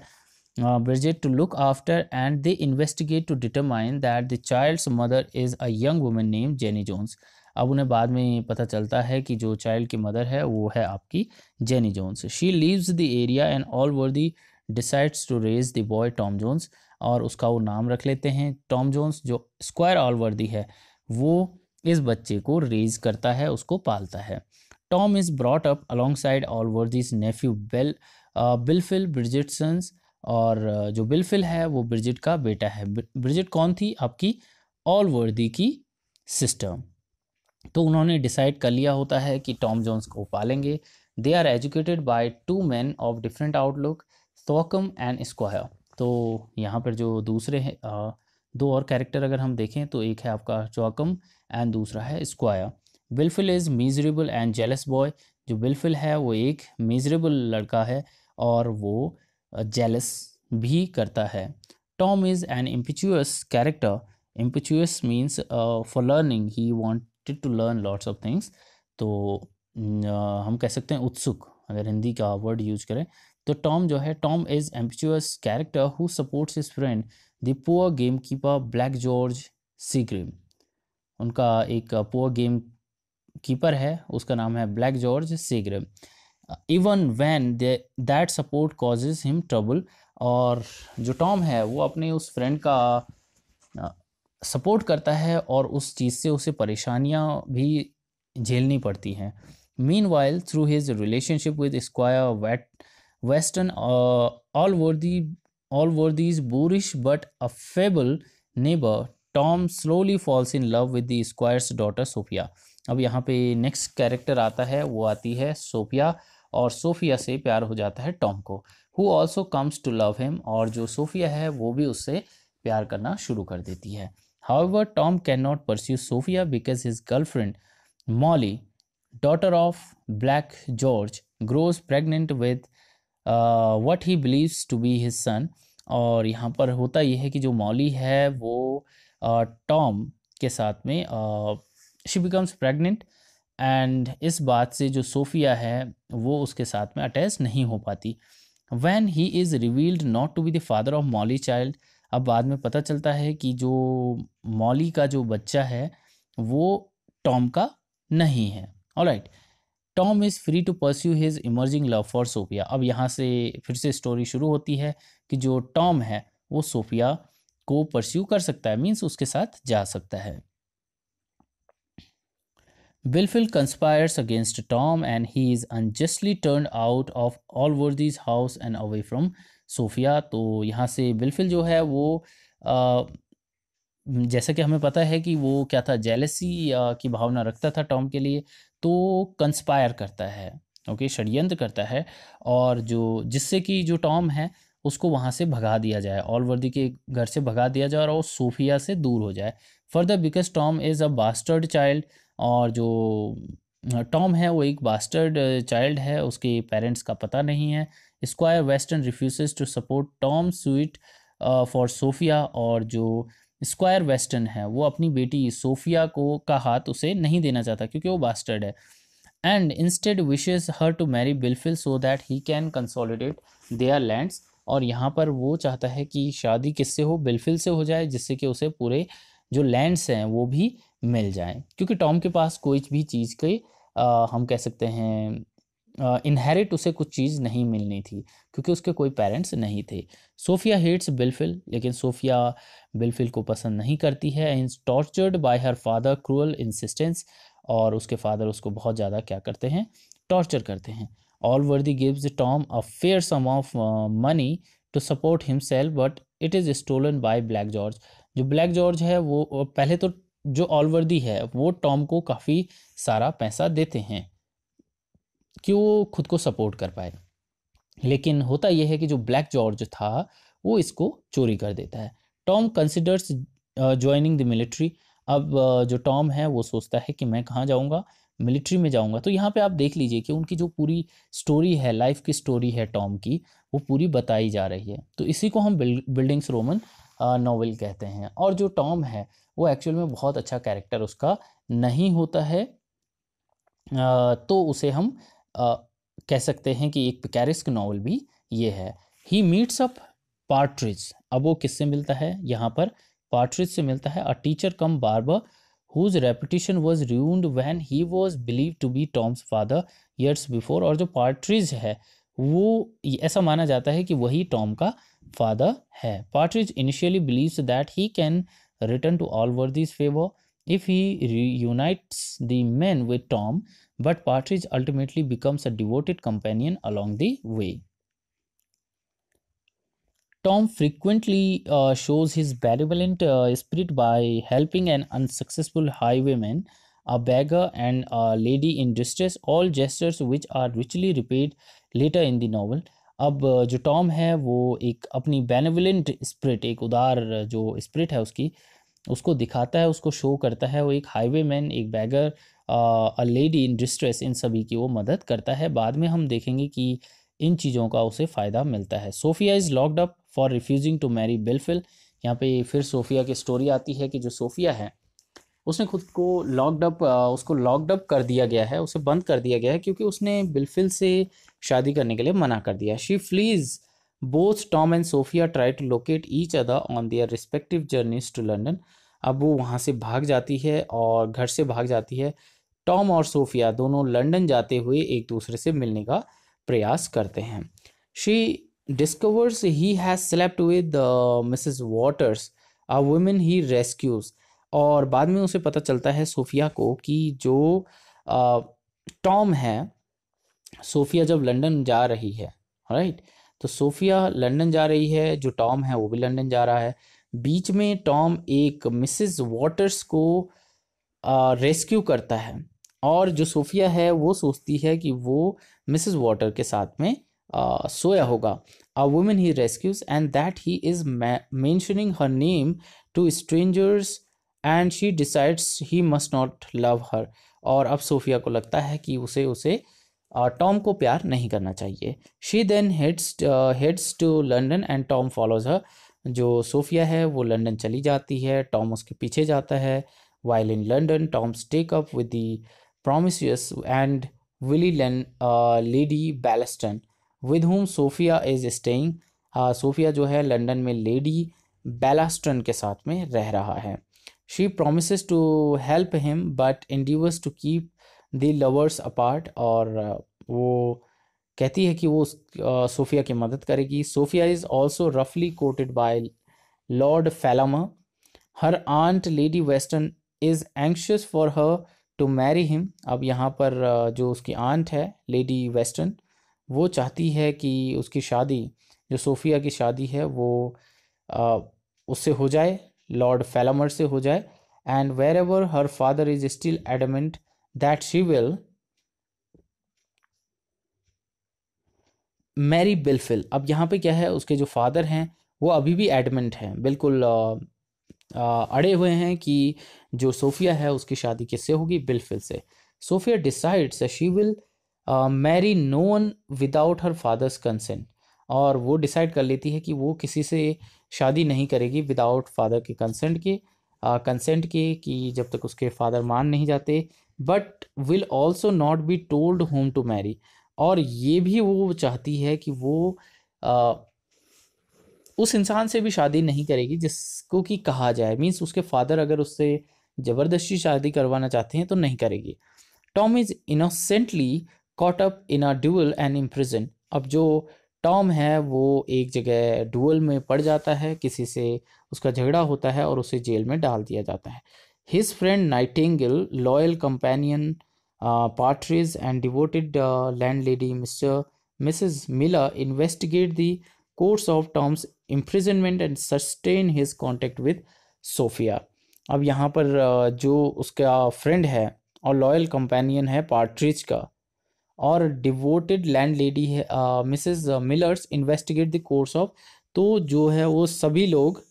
Bridget to look after and they investigate to determine that the child's mother is a young women name Jenny Jones अब उन्हें बाद में पता चलता है कि जो चाइल्ड की मदर है वो है आपकी Jenny Jones she leaves the area and Allworthy decides to raise the boy Tom Jones और उसका वो नाम रख लेते हैं टॉम जोन्स जो स्क्वायर ऑल वर्दी है वो इस बच्चे को रेज करता है उसको पालता है Tom is brought up alongside Allworthy's nephew Blifil Bridget's son और uh, जो बिलफिल है वो ब्रिजिट का बेटा है ब्रिजिट कौन थी आपकी ऑल वर्दी की सिस्टम तो उन्होंने डिसाइड कर लिया होता है कि टॉम जोन्स को पालेंगे they are educated by two man of different outlook Thwackum and Square तो यहाँ पर जो दूसरे हैं दो और कैरेक्टर अगर हम देखें तो एक है आपका चौकम एंड दूसरा है Square Blifil is miserable and jealous boy जो विलफिल है वो एक मीजरेबल लड़का है और वो जेलस भी करता है Tom is an impetuous character impetuous means for learning he want excited to learn lots of things तो हम कह सकते हैं उत्सुक अगर हिंदी का वर्ड यूज करें तो टॉम जो है Tom is impetuous character who supports his friend the poor game keeper Black George Seagrim उनका एक पुअर गेम कीपर है उसका नाम है Black George Seagrim even when that support causes him trouble और जो टॉम है वो अपने उस फ्रेंड का सपोर्ट करता है और उस चीज़ से उसे परेशानियाँ भी झेलनी पड़ती हैं meanwhile through his relationship with squire wait Western Allworthy Allworthy's boorish but affable neighbour Tom slowly falls in love with the squire's daughter Sophia अब यहाँ पे नेक्स्ट कैरेक्टर आता है वो आती है सोफिया और Sophia से प्यार हो जाता है टॉम को who also comes to love him और जो सोफिया है वो भी उससे प्यार करना शुरू कर देती है However, Tom cannot pursue Sophia because his girlfriend, Molly, daughter of Black George, grows pregnant with uh, what he believes to be his son. और यहाँ पर होता यह है कि जो मॉली है वो टॉम uh, के साथ में शी बिकम्स प्रेग्नेंट एंड इस बात से जो सोफिया है वो उसके साथ में अटैच नहीं हो पाती when he is revealed not to be the father of Molly child अब बाद में पता चलता है कि जो मॉली का जो बच्चा है वो टॉम का नहीं है alright Tom is free to pursue his emerging love for Sophia अब यहाँ से फिर से स्टोरी शुरू होती है कि जो टॉम है वो सोफिया को परस्यू कर सकता है मीन्स उसके साथ जा सकता है Bilfil conspires against Tom and he is unjustly turned out of Allworthy's house and away from Sophia तो यहाँ से बिलफिल जो है वो आ, जैसा कि हमें पता है कि वो क्या था जेलसी की भावना रखता था टॉम के लिए तो कंस्पायर करता है ओके षडयंत्र करता है और जो जिससे कि जो टॉम है उसको वहाँ से भगा दिया जाए ऑलवर्दी के घर से भगा दिया जाए और वो सोफिया से दूर हो जाए further because Tom is a bastard child और जो टॉम है वो एक बास्टर्ड चाइल्ड है उसके पेरेंट्स का पता नहीं है squire Western refuse to support Tom suit for Sophia और जो स्क्वायर वेस्टर्न है वो अपनी बेटी सोफिया को का हाथ उसे नहीं देना चाहता क्योंकि वो बास्टर्ड है and instead wishes her to marry Blifil so that he can consolidate their lands और यहाँ पर वो चाहता है कि शादी किससे हो बिलफिल से हो जाए जिससे कि उसे पूरे जो लैंड्स हैं वो भी मिल जाए क्योंकि टॉम के पास कोई भी चीज़ के आ, uh, हम कह सकते हैं इनहेरिट उसे कुछ चीज़ नहीं मिलनी थी क्योंकि उसके कोई पेरेंट्स नहीं थे सोफिया हेट्स बिलफिल लेकिन सोफिया बिलफिल को पसंद नहीं करती है in tortured by her father cruel insistence और उसके फादर उसको बहुत ज़्यादा क्या करते हैं टॉर्चर करते हैं Allworthy gives Tom a fair sum of money to support self but it is stolen by Black George जो ब्लैक जॉर्ज है वो पहले तो जो ऑलवर्दी है वो टॉम को काफ़ी सारा पैसा देते हैं कि वो खुद को सपोर्ट कर पाए लेकिन होता यह है कि जो ब्लैक जॉर्ज था वो इसको चोरी कर देता है Tom considers joining the military अब जो टॉम है वो सोचता है कि मैं कहाँ जाऊँगा मिलिट्री में जाऊँगा तो यहाँ पे आप देख लीजिए कि उनकी जो पूरी स्टोरी है लाइफ की स्टोरी है टॉम की वो पूरी बताई जा रही है तो इसी को हम बिल्डिंग्स रोमन नावल कहते हैं और जो टॉम है वो एक्चुअल में बहुत अच्छा कैरेक्टर उसका नहीं होता है तो उसे हम आ, कह सकते हैं कि एक पिकैरिस्क नावल भी ये है ही मीट्स अप पार्ट्रिज अब वो किससे मिलता है यहाँ पर पार्ट्रिज से मिलता है a teacher cum barber whose reputation was ruined when he was believe to be Tom's father years before और जो पार्ट्रिज है वो ऐसा माना जाता है कि वही टॉम का फादर है Partridge initially believe that he can return to Allworthy's favour if he unites the man with Tom but Partridge ultimately becomes a devoted companion along the way. Tom frequently uh, shows his benevolent uh, spirit by helping an unsuccessful highwayman, a beggar, and a lady in distress, all gestures which are richly repaid later in the novel. अब जो Tom है वो एक अपनी बेनेविलेंट spirit एक उदार जो spirit है उसकी उसको दिखाता है उसको शो करता है वो एक हाईवे मैन एक beggar a lady in distress इन सभी की वो मदद करता है बाद में हम देखेंगे कि इन चीज़ों का उसे फ़ायदा मिलता है Sophia is locked up for refusing to marry Blifil यहाँ पे फिर सोफिया की स्टोरी आती है कि जो सोफिया है उसने खुद को लॉकड अप उसको लॉकड अप कर दिया गया है उसे बंद कर दिया गया है क्योंकि उसने बिलफिल से शादी करने के लिए मना कर दिया she flees both Tom and Sophia try to locate each other on their respective journeys to London अब वो वहाँ से भाग जाती है और घर से भाग जाती है टॉम और सोफिया दोनों लंदन जाते हुए एक दूसरे से मिलने का प्रयास करते हैं she discovers he has slept with Mrs Waters a woman he rescues और बाद में उसे पता चलता है सोफिया को कि जो uh, टॉम है सोफिया जब लंदन जा रही है राइट तो सोफिया लंदन जा रही है जो टॉम है वो भी लंदन जा रहा है बीच में टॉम एक मिसेस वाटर्स को रेस्क्यू uh, करता है और जो सोफिया है वो सोचती है कि वो मिसेस वाटर के साथ में आ, सोया होगा a woman he rescues and that he is mentioning her name to strangers and she decides he must not love her और अब सोफिया को लगता है कि उसे उसे टॉम को प्यार नहीं करना चाहिए she then heads heads to London and Tom follows her जो सोफिया है वो लंदन चली जाती है टॉम उसके पीछे जाता है while in London Tom's take up with the Prometheus and Willy Len, lady Bellaston with home Sophia is staying Sophia जो है लंदन में लेडी बैलास्टन के साथ में रह रहा है she promise to help him but endeavours to keep the lovers apart और uh, वो कहती है कि वो सोफिया uh, की मदद करेगी सोफिया इज़ ऑल्सो रफली courted by lord Fellamar her aunt lady Western is anxious for her to marry him अब यहाँ पर जो उसकी आंट है लेडी वेस्टर्न वो चाहती है कि उसकी शादी जो सोफिया की शादी है वो उससे हो जाए लॉर्ड फैलामर से हो जाए and wherever her father is still adamant that she will marry Blifil अब यहाँ पे क्या है उसके जो फादर हैं वो अभी भी एडमेंट हैं बिल्कुल अड़े हुए हैं कि जो सोफिया है उसकी शादी किससे होगी बिलफिल से Sophia decides she will marry no one without her father's consent और वो डिसाइड कर लेती है कि वो किसी से शादी नहीं करेगी विदाउट फादर के कंसेंट के कंसेंट के कि जब तक उसके फादर मान नहीं जाते but will also not be told whom to marry और ये भी वो चाहती है कि वो uh, उस इंसान से भी शादी नहीं करेगी जिसको कि कहा जाए मीन्स उसके फादर अगर उससे ज़बरदस्ती शादी करवाना चाहते हैं तो नहीं करेगी Tom is innocently caught up in a duel and imprison अब जो टॉम है वो एक जगह डुअल में पड़ जाता है किसी से उसका झगड़ा होता है और उसे जेल में डाल दिया जाता है his friend Nightingale loyal companion Partridge and devoted landlady Mr Mrs Miller investigate the course of Tom's imprisonment and sustain his contact with Sophia अब यहाँ पर जो उसका फ्रेंड है और लॉयल कंपेनियन है पार्ट्रिज का और डिवोटेड लैंड लेडी है Mrs Miller's investigate the course of तो जो है वो सभी लोग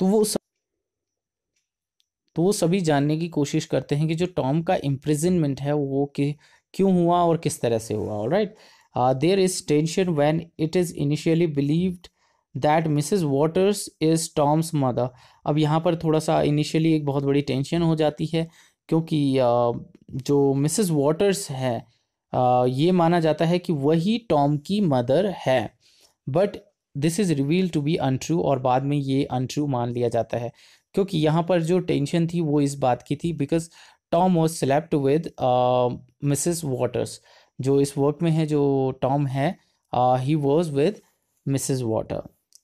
तो वो सब तो वो सभी जानने की कोशिश करते हैं कि जो टॉम का इम्प्रिजनमेंट है वो कि क्यों हुआ और किस तरह से हुआ और right there is tension when it is initially believed that Mrs Waters is Tom's mother अब यहाँ पर थोड़ा सा इनिशियली एक बहुत बड़ी टेंशन हो जाती है क्योंकि uh, जो मिसिज वाटर्स है uh, ये माना जाता है कि वही टॉम की मदर है but this is reveal to be untrue और बाद में ये अनट्रू मान लिया जाता है क्योंकि यहाँ पर जो टेंशन थी वो इस बात की थी because Tom was select with Mrs Waters जो इस वर्क में है जो टॉम है he was with Mrs Water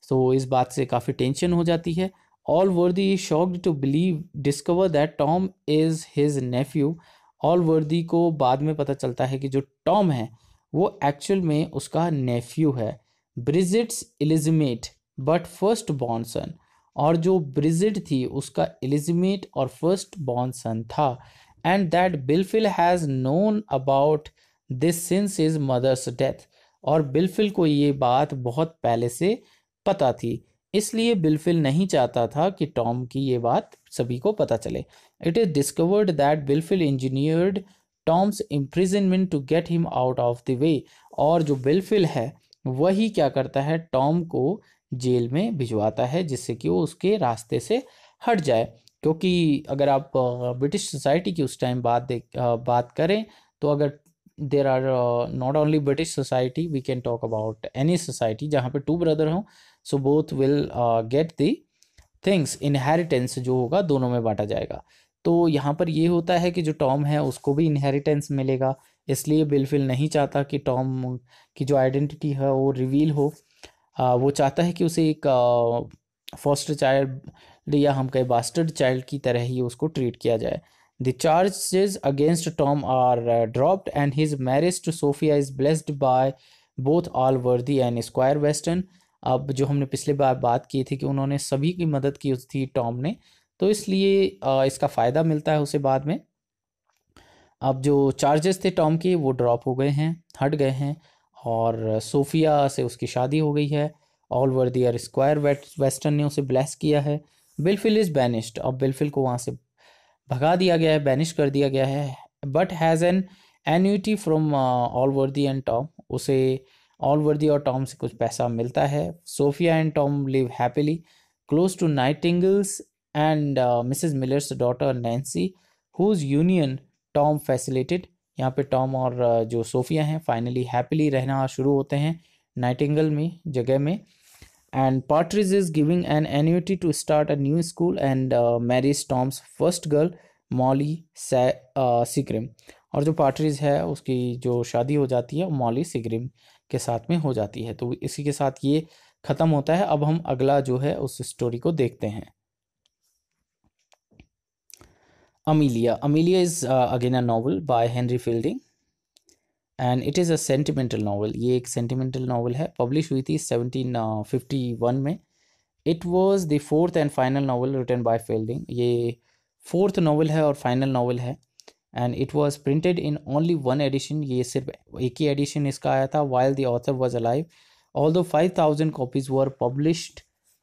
so इस बात से काफ़ी टेंशन हो जाती है Allworthy shocked to believe discover that Tom is his nephew Allworthy को बाद में पता चलता है कि जो टॉम है वो एक्चुअल में उसका नेफ्यू है ब्रिजिट्स इलिजमेट बट फर्स्ट बॉन्सन और जो ब्रिजिड थी उसका एलिजमेट और फर्स्ट बॉर्न सन था and that Blifil has known about this since his mother's death और बिलफिल को ये बात बहुत पहले से पता थी इसलिए बिलफिल नहीं चाहता था कि टॉम की ये बात सभी को पता चले it is discovered that Blifil engineered Tom's imprisonment to get him out of the way और जो बिलफिल है वही क्या करता है टॉम को जेल में भिजवाता है जिससे कि वो उसके रास्ते से हट जाए क्योंकि अगर आप ब्रिटिश सोसाइटी की उस टाइम बात देख बात करें तो अगर there are not only British society we can talk about any society जहाँ पे टू ब्रदर हों so both will get the things inheritance जो होगा दोनों में बांटा जाएगा तो यहाँ पर ये होता है कि जो टॉम है उसको भी इनहेरिटेंस मिलेगा इसलिए बिलफिल नहीं चाहता कि टॉम की जो आइडेंटिटी है वो रिवील हो वो चाहता है कि उसे एक फर्स्ट चाइल्ड या हम कहें बास्टर्ड चाइल्ड की तरह ही उसको ट्रीट किया जाए the charges against Tom are dropped and his marriage to Sophia is blessed by both Allworthy and squire Western अब जो हमने पिछले बार बात की थी कि उन्होंने सभी की मदद की थी टॉम ने तो इसलिए इसका फ़ायदा मिलता है उसे बाद में अब जो चार्जेस थे टॉम के वो ड्रॉप हो गए हैं हट गए हैं और सोफिया से उसकी शादी हो गई है Allworthy there squire Western ने उसे ब्लेस किया है बिलफिल इज़ बैनिस्ड और बिलफिल को वहाँ से भगा दिया गया है बैनिश कर दिया गया है but has an annuity from Allworthy and Tom उसे ऑल वर्दी और टॉम से कुछ पैसा मिलता है Sophia and Tom live happily close to Nightingale's and Mrs Miller's daughter Nancy whose union Tom facilitated यहाँ पे टॉम और जो सोफिया हैं फाइनली हैप्पीली रहना शुरू होते हैं नाइटिंगल में जगह में and Partridge is giving an annuity to start a new school and marriage Tom's first girl Molly Seagrim और जो पार्ट्रिज है उसकी जो शादी हो जाती है मॉली सिक्रिम के साथ में हो जाती है तो इसी के साथ ये ख़त्म होता है अब हम अगला जो है उस स्टोरी को देखते हैं Amelia. Amelia is uh, again a novel by Henry Fielding and it is a sentimental novel. ये एक sentimental novel है published हुई थी 1751 में It was the fourth and final novel written by Fielding. ये fourth novel है और final novel है and it was printed in only one edition ये सिर्फ एक ही एडिशन इसका आया था while the author was alive although five thousand copies were published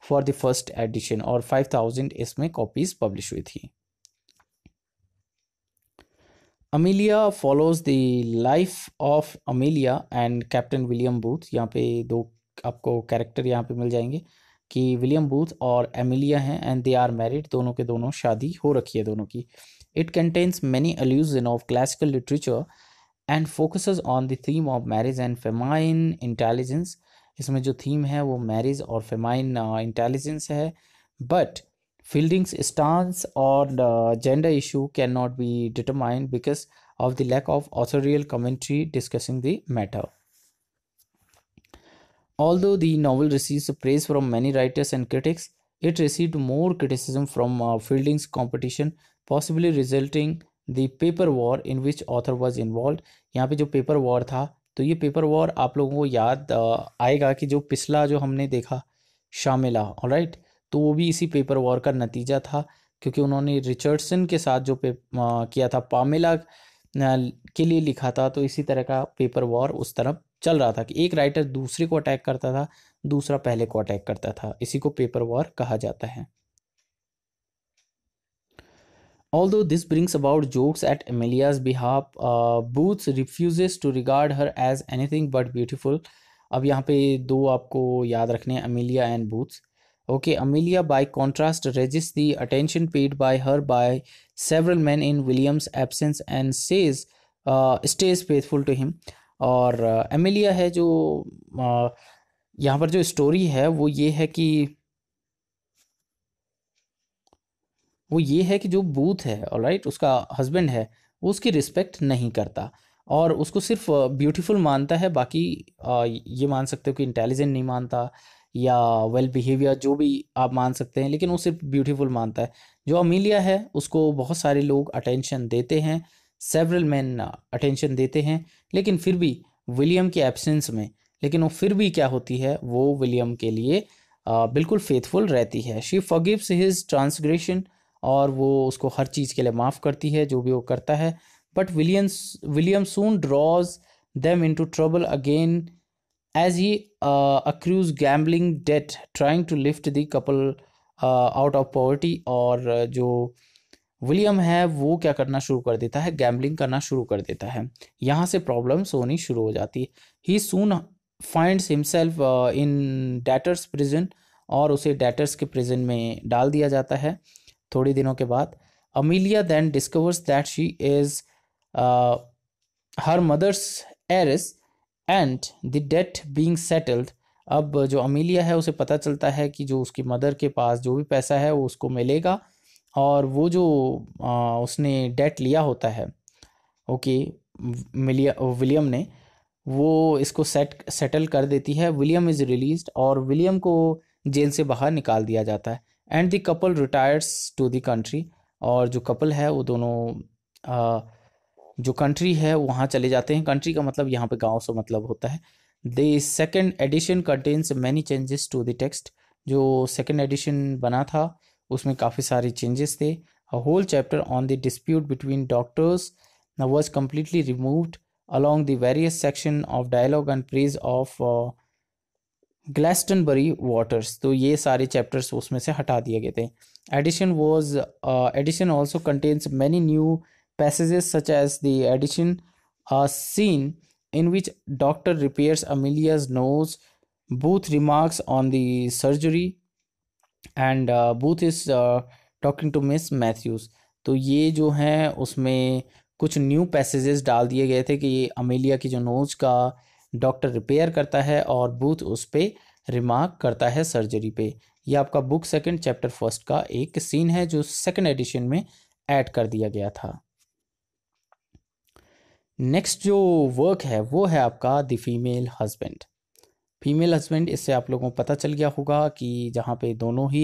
for the first edition और फाइव थाउजेंड इसमें कॉपीज़ पब्लिश हुई थी Amelia follows the life of Amelia and captain William Booth यहाँ पे दो आपको कैरेक्टर यहाँ पे मिल जाएंगे कि विलियम बूथ और एमिलिया हैं एंड दे आर मैरिड दोनों के दोनों शादी हो रखी है दोनों की it contains many allusion of classical literature and focus on the theme of marriage and feminine intelligence इसमें जो थीम है वो मैरिज और फेमाइन इंटेलिजेंस uh, है but Fielding's stance on the gender issue cannot be determined because of the lack of authorial commentary discussing the matter. Although the novel receives praise from many writers and critics, it received more criticism from uh, Fielding's competition, possibly resulting the paper war in which author was involve यहाँ पे जो paper war था तो ये paper war आप लोगों को याद आएगा कि जो पिछला जो हमने देखा शामिला राइट right? तो वो भी इसी पेपर वॉर का नतीजा था क्योंकि उन्होंने रिचर्डसन के साथ जो पे आ, किया था पामेला के लिए लिखा था तो इसी तरह का पेपर वॉर उस तरफ चल रहा था कि एक राइटर दूसरे को अटैक करता था दूसरा पहले को अटैक करता था इसी को पेपर वॉर कहा जाता है although this brings about jokes at behalf Booth boots to regard her as as anything but beautiful अब यहाँ पे दो आपको याद रखने हैं Amelia and Booth's Okay, Amelia by contrast resists the attention paid by her by several men in William's absence and says uh, stays faithful to him. और Amelia uh, है जो uh, यहाँ पर जो स्टोरी है वो ये है कि वो ये है कि जो बूथ है और राइट उसका हस्बैंड है वो उसकी रिस्पेक्ट नहीं करता और उसको सिर्फ ब्यूटीफुल मानता है बाकी ये मान सकते हो कि इंटेलिजेंट नहीं मानता या वेल बिहेवियर जो भी आप मान सकते हैं लेकिन वो सिर्फ ब्यूटीफुल मानता है जो अमीलिया है उसको बहुत सारे लोग अटेंशन देते हैं सेवरल मैन अटेंशन देते हैं लेकिन फिर भी विलियम के एब्सेंस में लेकिन वो फिर भी क्या होती है वो विलियम के लिए आ, बिल्कुल फेथफुल रहती है शी फॉगिव्स हिज ट्रांसग्रेशन और वो उसको हर चीज़ के लिए माफ़ करती है जो भी वो करता है but Williams William soon draws them into trouble again as he uh, accrues gambling debt trying to lift the couple out of poverty और uh, जो विलियम है वो क्या करना शुरू कर देता है गैम्बलिंग करना शुरू कर देता है यहाँ से प्रॉब्लम्स होनी शुरू हो जाती है he soon finds himself in debtors prison और उसे डैटर्स के प्रिजन में डाल दिया जाता है थोड़े दिनों के बाद Amelia then discovers that she is her mother's heiress and the debt being settled अब जो अमीलिया है उसे पता चलता है कि जो उसकी मदर के पास जो भी पैसा है वो उसको मिलेगा और वो जो आ, उसने डेट लिया होता है ओके मिलिया विलियम ने वो इसको सेट सेटल कर देती है विलियम इज़ रिलीज और विलियम को जेल से बाहर निकाल दिया जाता है and the couple retires to the country और जो कपल है वो दोनों आ, जो कंट्री है वहाँ चले जाते हैं कंट्री का मतलब यहाँ पे गांव से मतलब होता है the second edition contains many changes to the text जो सेकेंड एडिशन बना था उसमें काफ़ी सारे चेंजेस थे a whole chapter on the dispute between doctors was completely removed along the various section of dialogue and praise of Glastonbury waters तो ये सारे चैप्टर्स उसमें से हटा दिए गए थे edition was edition also contains many new passages such as the addition a scene in which doctor repairs amelia's nose booth remarks on the surgery and uh, booth is uh, talking to miss matthews तो ये जो है उसमें कुछ new passages डाल दिए गए थे कि ये अमेलिया की जो नोज का डॉक्टर रिपेयर करता है और बूथ उस पर रिमार्क करता है सर्जरी पे ये आपका बुक सेकंड चैप्टर फर्स्ट का एक सीन है जो सेकंड एडिशन में ऐड कर दिया गया था नेक्स्ट जो वर्क है वो है आपका the female husband female husband इससे आप लोगों को पता चल गया होगा कि जहाँ पे दोनों ही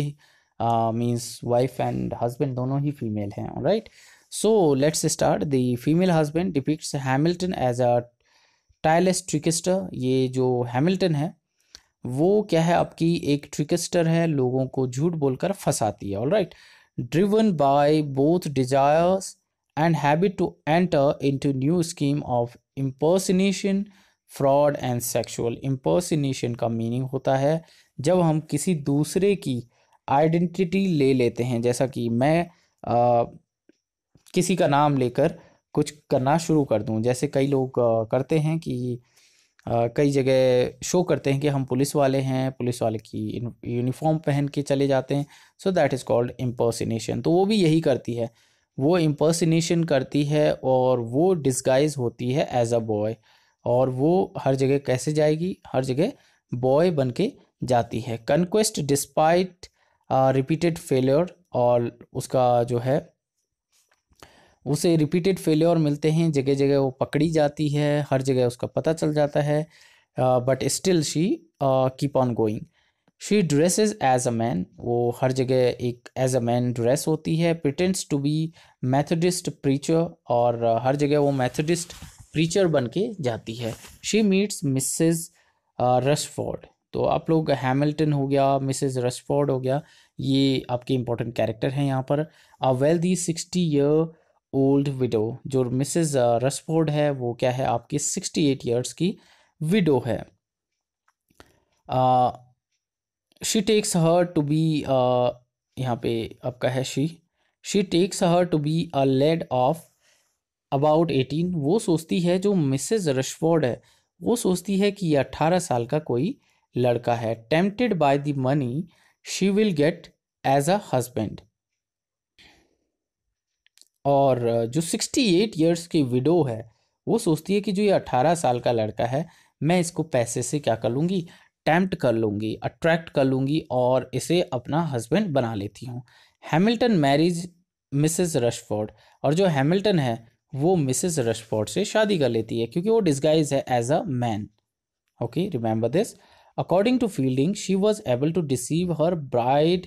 मीन्स वाइफ एंड हस्बैंड दोनों ही फीमेल हैं right so let's start the female husband depicts Hamilton as a tireless trickster ये जो हैमिल्टन है वो क्या है आपकी एक ट्रिकेस्टर है लोगों को झूठ बोलकर फंसाती है all right driven by both desires and habit to enter into new scheme of impersonation fraud and sexual impersonation का मीनिंग होता है जब हम किसी दूसरे की आइडेंटिटी ले लेते हैं जैसा कि मैं आ, किसी का नाम लेकर कुछ करना शुरू कर दूं जैसे कई लोग करते हैं कि आ, कई जगह शो करते हैं कि हम पुलिस वाले हैं पुलिस वाले की यूनिफॉर्म पहन के चले जाते हैं so that is called impersonation तो वो भी यही करती है वो इम्पर्सनेशन करती है और वो डिस्गाइज होती है एज अ बॉय और वो हर जगह कैसे जाएगी हर जगह बॉय बन के जाती है कन्क्वेस्ट डिस्पाइट रिपीटेड फेलियर और उसका जो है उसे रिपीटेड फेलियर मिलते हैं जगह जगह वो पकड़ी जाती है हर जगह उसका पता चल जाता है but still she keep on going she dresses as a man वो हर जगह एक एज अ मैन ड्रेस होती है pretends to be Methodist preacher और हर जगह वो मैथडिस्ट प्रीचर बन के जाती है शी मीट्स मिसेज रशफोर्ड तो आप लोग हैमिल्टन हो गया मिसेज रशफोर्ड हो गया ये आपके इंपॉर्टेंट कैरेक्टर हैं यहाँ पर a well the sixty year old widow जो मिसेज रशफोर्ड है वो क्या है आपकी सिक्सटी एट ईयर्स की विडो है uh, she takes her to be यहाँ पे आपका है she she takes her to be a lad of about eighteen वो सोचती है जो मिसेज रशफोर्ड है वो सोचती है कि ये अट्ठारह साल का कोई लड़का है tempted by the money she will get as a husband और uh, जो सिक्सटी एट ईयर्स की विडो है वो सोचती है कि जो ये अट्ठारह साल का लड़का है मैं इसको पैसे से क्या कर लूँगी अटैम्प्ट कर लूँगी अट्रैक्ट कर लूँगी और इसे अपना हस्बैंड बना लेती हूँ हैमिल्टन मैरिज मिसेस रशफोर्ड और जो हैमिल्टन है वो मिसेस रशफोर्ड से शादी कर लेती है क्योंकि वो डिस्गाइज है as a man okay remember this according to Fielding she was able to deceive her bride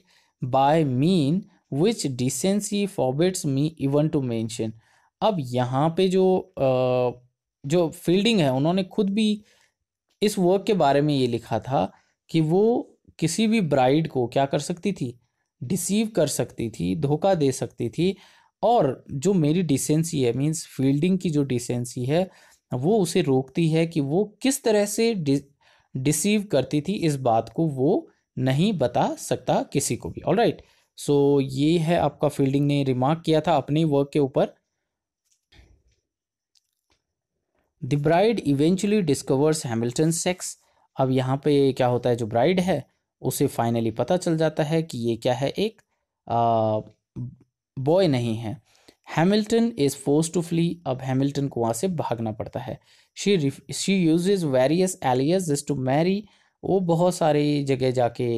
by mean which decency forbids me even to mention अब यहाँ पे जो जो फील्डिंग है उन्होंने खुद भी इस वर्क के बारे में ये लिखा था कि वो किसी भी ब्राइड को क्या कर सकती थी डिसीव कर सकती थी धोखा दे सकती थी और जो मेरी डिसेंसी है मीन्स फील्डिंग की जो डिसेंसी है वो उसे रोकती है कि वो किस तरह से डिसीव करती थी इस बात को वो नहीं बता सकता किसी को भी ऑल राइट सो ये है आपका फील्डिंग ने रिमार्क किया था अपने वर्क के ऊपर the bride eventually discovers Hamilton sex अब यहाँ पे क्या होता है जो ब्राइड है उसे फाइनली पता चल जाता है कि ये क्या है एक बॉय नहीं है Hamilton is force to flee अब हैमिल्टन को वहाँ से भागना पड़ता है she she use various alias to marry वो बहुत सारी जगह जाके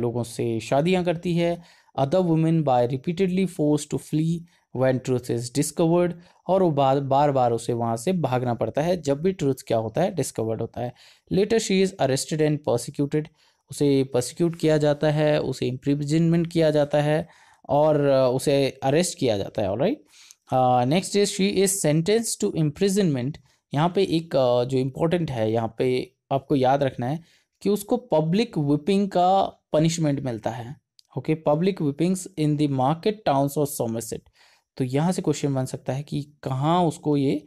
लोगों से शादियाँ करती है other women by repeatedly force to flee when truth is discovered और वो बाद बार बार उसे वहाँ से भागना पड़ता है जब भी ट्रूथ क्या होता है डिस्कवर्ड होता है later she is arrested and prosecuted उसे प्रोसिक्यूट किया जाता है उसे इम्प्रिजनमेंट किया जाता है और उसे अरेस्ट किया जाता है right next is she is sentence to imprisonment यहाँ पे एक uh, जो इम्पोर्टेंट है यहाँ पे आपको याद रखना है कि उसको पब्लिक विपिंग का पनिशमेंट मिलता है okay public whippings in the market towns of Somerset तो यहाँ से क्वेश्चन बन सकता है कि कहाँ उसको ये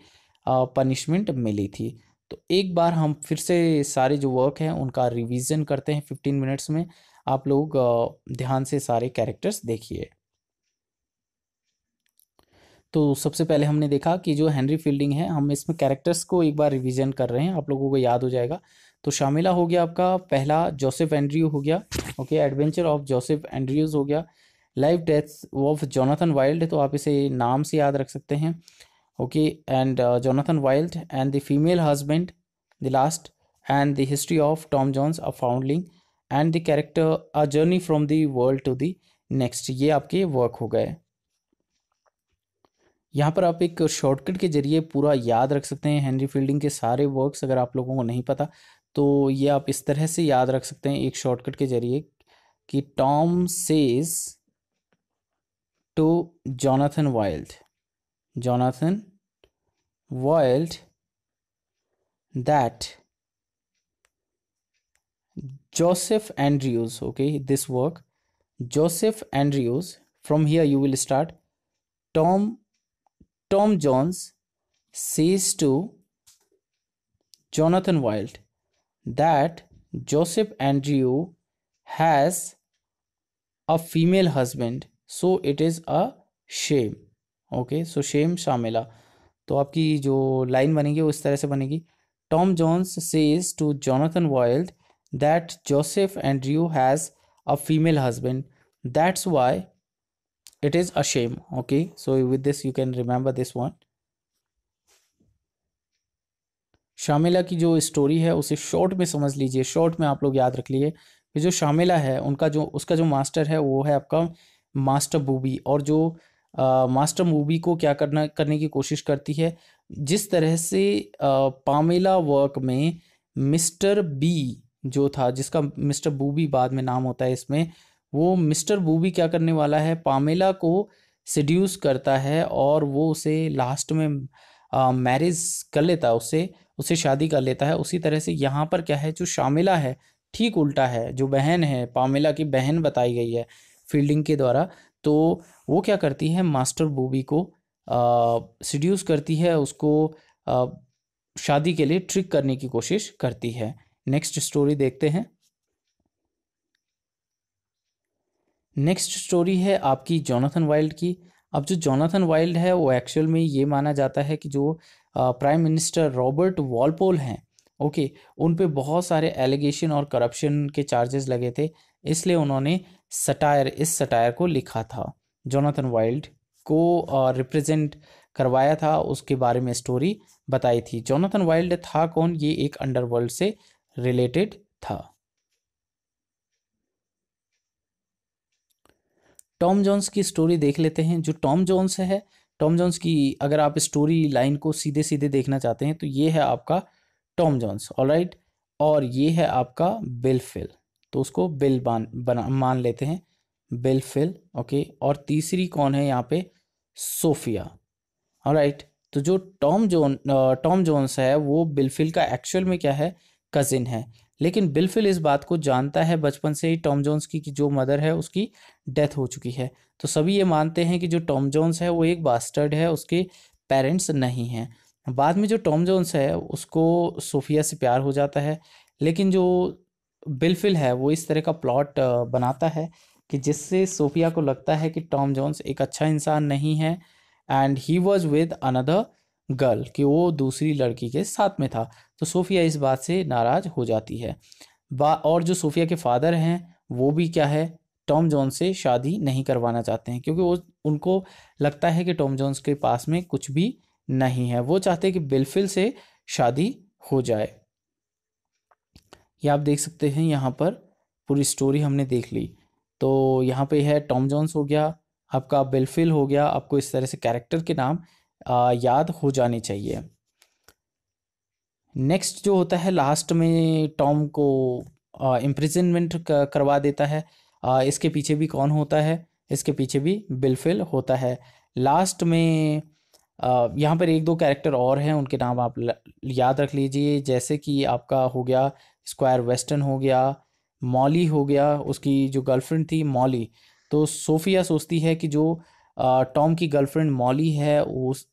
पनिशमेंट मिली थी तो एक बार हम फिर से सारे जो वर्क हैं उनका रिवीजन करते हैं फिफ्टीन मिनट्स में आप लोग ध्यान से सारे कैरेक्टर्स देखिए तो सबसे पहले हमने देखा कि जो हेनरी फील्डिंग है हम इसमें कैरेक्टर्स को एक बार रिवीजन कर रहे हैं आप लोगों को याद हो जाएगा तो शामिला हो गया आपका पहला जोसेफ एंड्रयू हो गया okay adventure of Joseph Andrews हो गया life deaths of Jonathan Wild तो आप इसे नाम से याद रख सकते हैं okay and uh, Jonathan Wild and the female husband the last and the history of Tom Jones a foundling and the character a journey from the world to the next ये आपके वर्क हो गए यहाँ पर आप एक shortcut के जरिए पूरा याद रख सकते हैं हेनरी फील्डिंग के सारे वर्क्स अगर आप लोगों को नहीं पता तो ये आप इस तरह से याद रख सकते हैं एक शॉर्टकट के जरिए कि Tom says to Jonathan Wild. Jonathan Wild that Joseph Andrews, okay, this work, Joseph Andrews, from here you will start. Tom Tom Jones says to Jonathan Wild that Joseph Andrew has a female husband so it is a shame okay so shame Shamela तो आपकी जो line बनेगी वो इस तरह से बनेगी Tom Jones says to Jonathan Wild that Joseph Andrew has a female husband that's why it is a shame okay so with this you can remember this one Shamela की जो स्टोरी है उसे शॉर्ट में समझ लीजिए short में आप लोग याद रख लीजिए कि जो शामिला है उनका जो उसका जो मास्टर है वो है आपका मास्टर मूवी और जो मास्टर मूवी को क्या करना करने की कोशिश करती है जिस तरह से आ, पामेला वर्क में मिस्टर बी जो था जिसका मिस्टर बूबी बाद में नाम होता है इसमें वो मिस्टर बूबी क्या करने वाला है पामेला को सड्यूस करता है और वो उसे लास्ट में मैरिज कर लेता है उसे उसे शादी कर लेता है उसी तरह से यहाँ पर क्या है जो शामिला है ठीक उल्टा है जो बहन है पामेला की बहन बताई गई है फील्डिंग के द्वारा तो वो क्या करती है मास्टर बूबी को सड्यूस करती है उसको आ, शादी के लिए ट्रिक करने की कोशिश करती है नेक्स्ट स्टोरी देखते हैं नेक्स्ट स्टोरी है आपकी जोनाथन वाइल्ड की अब जो जोनाथन वाइल्ड है वो एक्चुअल में ये माना जाता है कि जो प्राइम मिनिस्टर रॉबर्ट वॉलपोल हैं ओके उन पे बहुत सारे एलिगेशन और करप्शन के चार्जेस लगे थे इसलिए उन्होंने सटायर इस सटायर को लिखा था जोनाथन वाइल्ड को रिप्रेजेंट करवाया था उसके बारे में स्टोरी बताई थी जोनाथन वाइल्ड था कौन ये एक अंडरवर्ल्ड से रिलेटेड था टॉम जोन्स की स्टोरी देख लेते हैं जो टॉम जोन्स है टॉम जोन्स की अगर आप स्टोरी लाइन को सीधे सीधे देखना चाहते हैं तो ये है आपका टॉम जोन्स ऑलराइट और ये है आपका बिल फिल तो उसको बिल बान बना मान लेते हैं बिल फिल ओके और तीसरी कौन है यहाँ पे सोफिया राइट तो जो टॉम जोन टॉम जोन्स है वो बिलफिल का एक्चुअल में क्या है कज़िन है लेकिन बिलफिल इस बात को जानता है बचपन से ही टॉम जोन्स की कि जो मदर है उसकी डेथ हो चुकी है तो सभी ये मानते हैं कि जो टॉम जोन्स है वो एक बास्टर्ड है उसके पेरेंट्स नहीं हैं बाद में जो टॉम जोन्स है उसको सोफिया से प्यार हो जाता है लेकिन जो बिलफिल है वो इस तरह का प्लॉट बनाता है कि जिससे सोफिया को लगता है कि टॉम जॉन्स एक अच्छा इंसान नहीं है and he was with another girl कि वो दूसरी लड़की के साथ में था तो सोफिया इस बात से नाराज़ हो जाती है बा और जो सोफिया के फादर हैं वो भी क्या है टॉम जॉन्स से शादी नहीं करवाना चाहते हैं क्योंकि वो उनको लगता है कि टॉम जोन्स के पास में कुछ भी नहीं है वो चाहते हैं कि बिलफिल से शादी हो जाए ये आप देख सकते हैं यहाँ पर पूरी स्टोरी हमने देख ली तो यहाँ पे है टॉम जॉन्स हो गया आपका बिलफिल हो गया आपको इस तरह से कैरेक्टर के नाम आ, याद हो जाने चाहिए नेक्स्ट जो होता है लास्ट में टॉम को इम्प्रिजनमेंट करवा देता है आ, इसके पीछे भी कौन होता है इसके पीछे भी बिलफिल होता है लास्ट में यहाँ पर एक दो कैरेक्टर और हैं उनके नाम आप याद रख लीजिए जैसे कि आपका हो गया स्क्वायर वेस्टर्न हो गया मॉली हो गया उसकी जो गर्लफ्रेंड थी मॉली तो सोफिया सोचती है कि जो टॉम की गर्लफ्रेंड मॉली है उस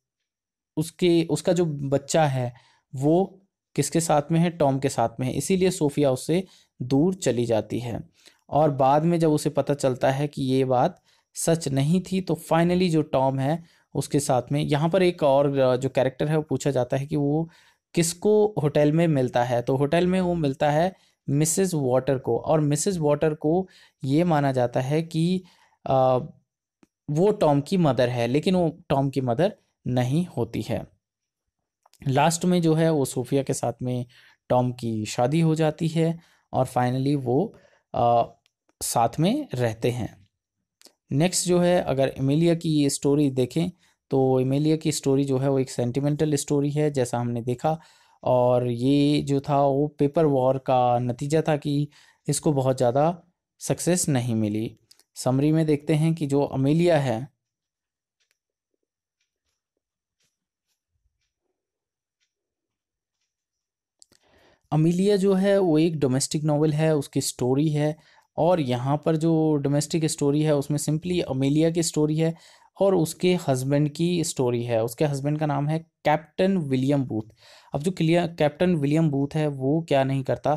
उसके उसका जो बच्चा है वो किसके साथ में है टॉम के साथ में है इसीलिए सोफिया उससे दूर चली जाती है और बाद में जब उसे पता चलता है कि ये बात सच नहीं थी तो फाइनली जो टॉम है उसके साथ में यहाँ पर एक और जो कैरेक्टर है वो पूछा जाता है कि वो किसको होटल में मिलता है तो होटल में वो मिलता है मिसेस वाटर को और मिसेस वाटर को ये माना जाता है कि आ, वो टॉम की मदर है लेकिन वो टॉम की मदर नहीं होती है लास्ट में जो है वो सोफिया के साथ में टॉम की शादी हो जाती है और फाइनली वो आ, साथ में रहते हैं नेक्स्ट जो है अगर एमिलिया की ये स्टोरी देखें तो एमेलिया की स्टोरी जो है वो एक सेंटिमेंटल स्टोरी है जैसा हमने देखा और ये जो था वो पेपर वॉर का नतीजा था कि इसको बहुत ज़्यादा सक्सेस नहीं मिली समरी में देखते हैं कि जो अमेलिया है अमीलिया जो है वो एक डोमेस्टिक नावल है उसकी स्टोरी है और यहाँ पर जो डोमेस्टिक स्टोरी है उसमें सिंपली अमेलिया की स्टोरी है और उसके हस्बैंड की स्टोरी है उसके हस्बैंड का नाम है कैप्टन विलियम बूथ अब जो क्लियर कैप्टन विलियम बूथ है वो क्या नहीं करता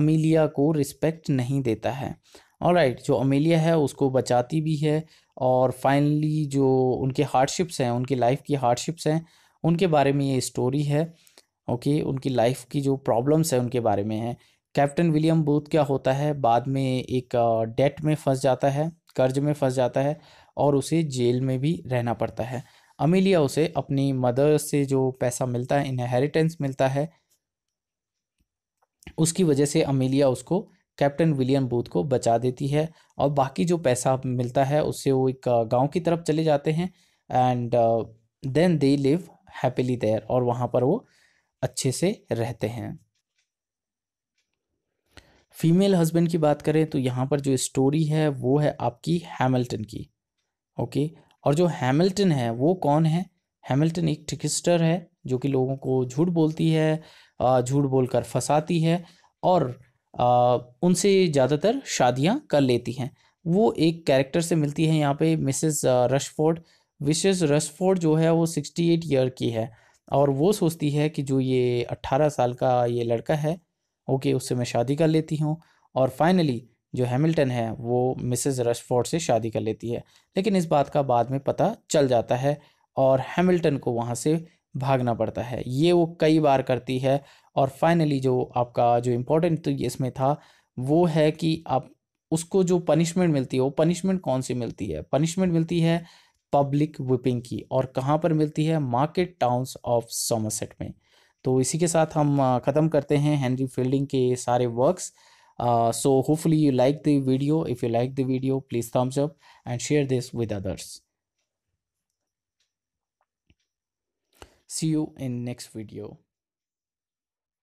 अमीलिया को रिस्पेक्ट नहीं देता है और राइट right, जो अमेलिया है उसको बचाती भी है और फाइनली जो उनके हार्डशिप्स हैं उनकी लाइफ की हार्डशिप्स हैं उनके बारे में ये स्टोरी है ओके उनकी लाइफ की जो प्रॉब्लम्स हैं उनके बारे में है कैप्टन विलियम बूथ क्या होता है बाद में एक डेट uh, में फंस जाता है कर्ज में फंस जाता है और उसे जेल में भी रहना पड़ता है अमीलिया उसे अपनी मदर से जो पैसा मिलता है इनहेरिटेंस मिलता है उसकी वजह से अमीलिया उसको कैप्टन विलियम बूथ को बचा देती है और बाकी जो पैसा मिलता है उससे वो एक गांव की तरफ चले जाते हैं and then they live happily there और वहाँ पर वो अच्छे से रहते हैं फीमेल हस्बैंड की बात करें तो यहाँ पर जो स्टोरी है वो है आपकी हैमिल्टन की ओके और जो हैमिल्टन है वो कौन है हैमिल्टन एक ट्रिकिस्टर है जो कि लोगों को झूठ बोलती है झूठ बोलकर फंसाती है और उनसे ज़्यादातर शादियां कर लेती हैं वो एक कैरेक्टर से मिलती है यहाँ पे मिसेस रशफोर्ड मिसेस रशफोर्ड जो है वो सिक्सटी एट ईयर की है और वो सोचती है कि जो ये अट्ठारह साल का ये लड़का है ओके उससे मैं शादी कर लेती हूँ और फाइनली जो हैमिल्टन है वो मिसेस रशफोर्ड से शादी कर लेती है लेकिन इस बात का बाद में पता चल जाता है और हैमिल्टन को वहाँ से भागना पड़ता है ये वो कई बार करती है और फाइनली जो आपका जो इम्पोर्टेंट तो इसमें था वो है कि आप उसको जो पनिशमेंट मिलती है वो पनिशमेंट कौन सी मिलती है पनिशमेंट मिलती है पब्लिक विपिंग की और कहाँ पर मिलती है मार्केट टाउन्स ऑफ सोमसेट में तो इसी के साथ हम ख़त्म करते हैं हेनरी फील्डिंग के सारे works uh, so hopefully you like the video if you like the video please thumbs up and share this with others see you in next video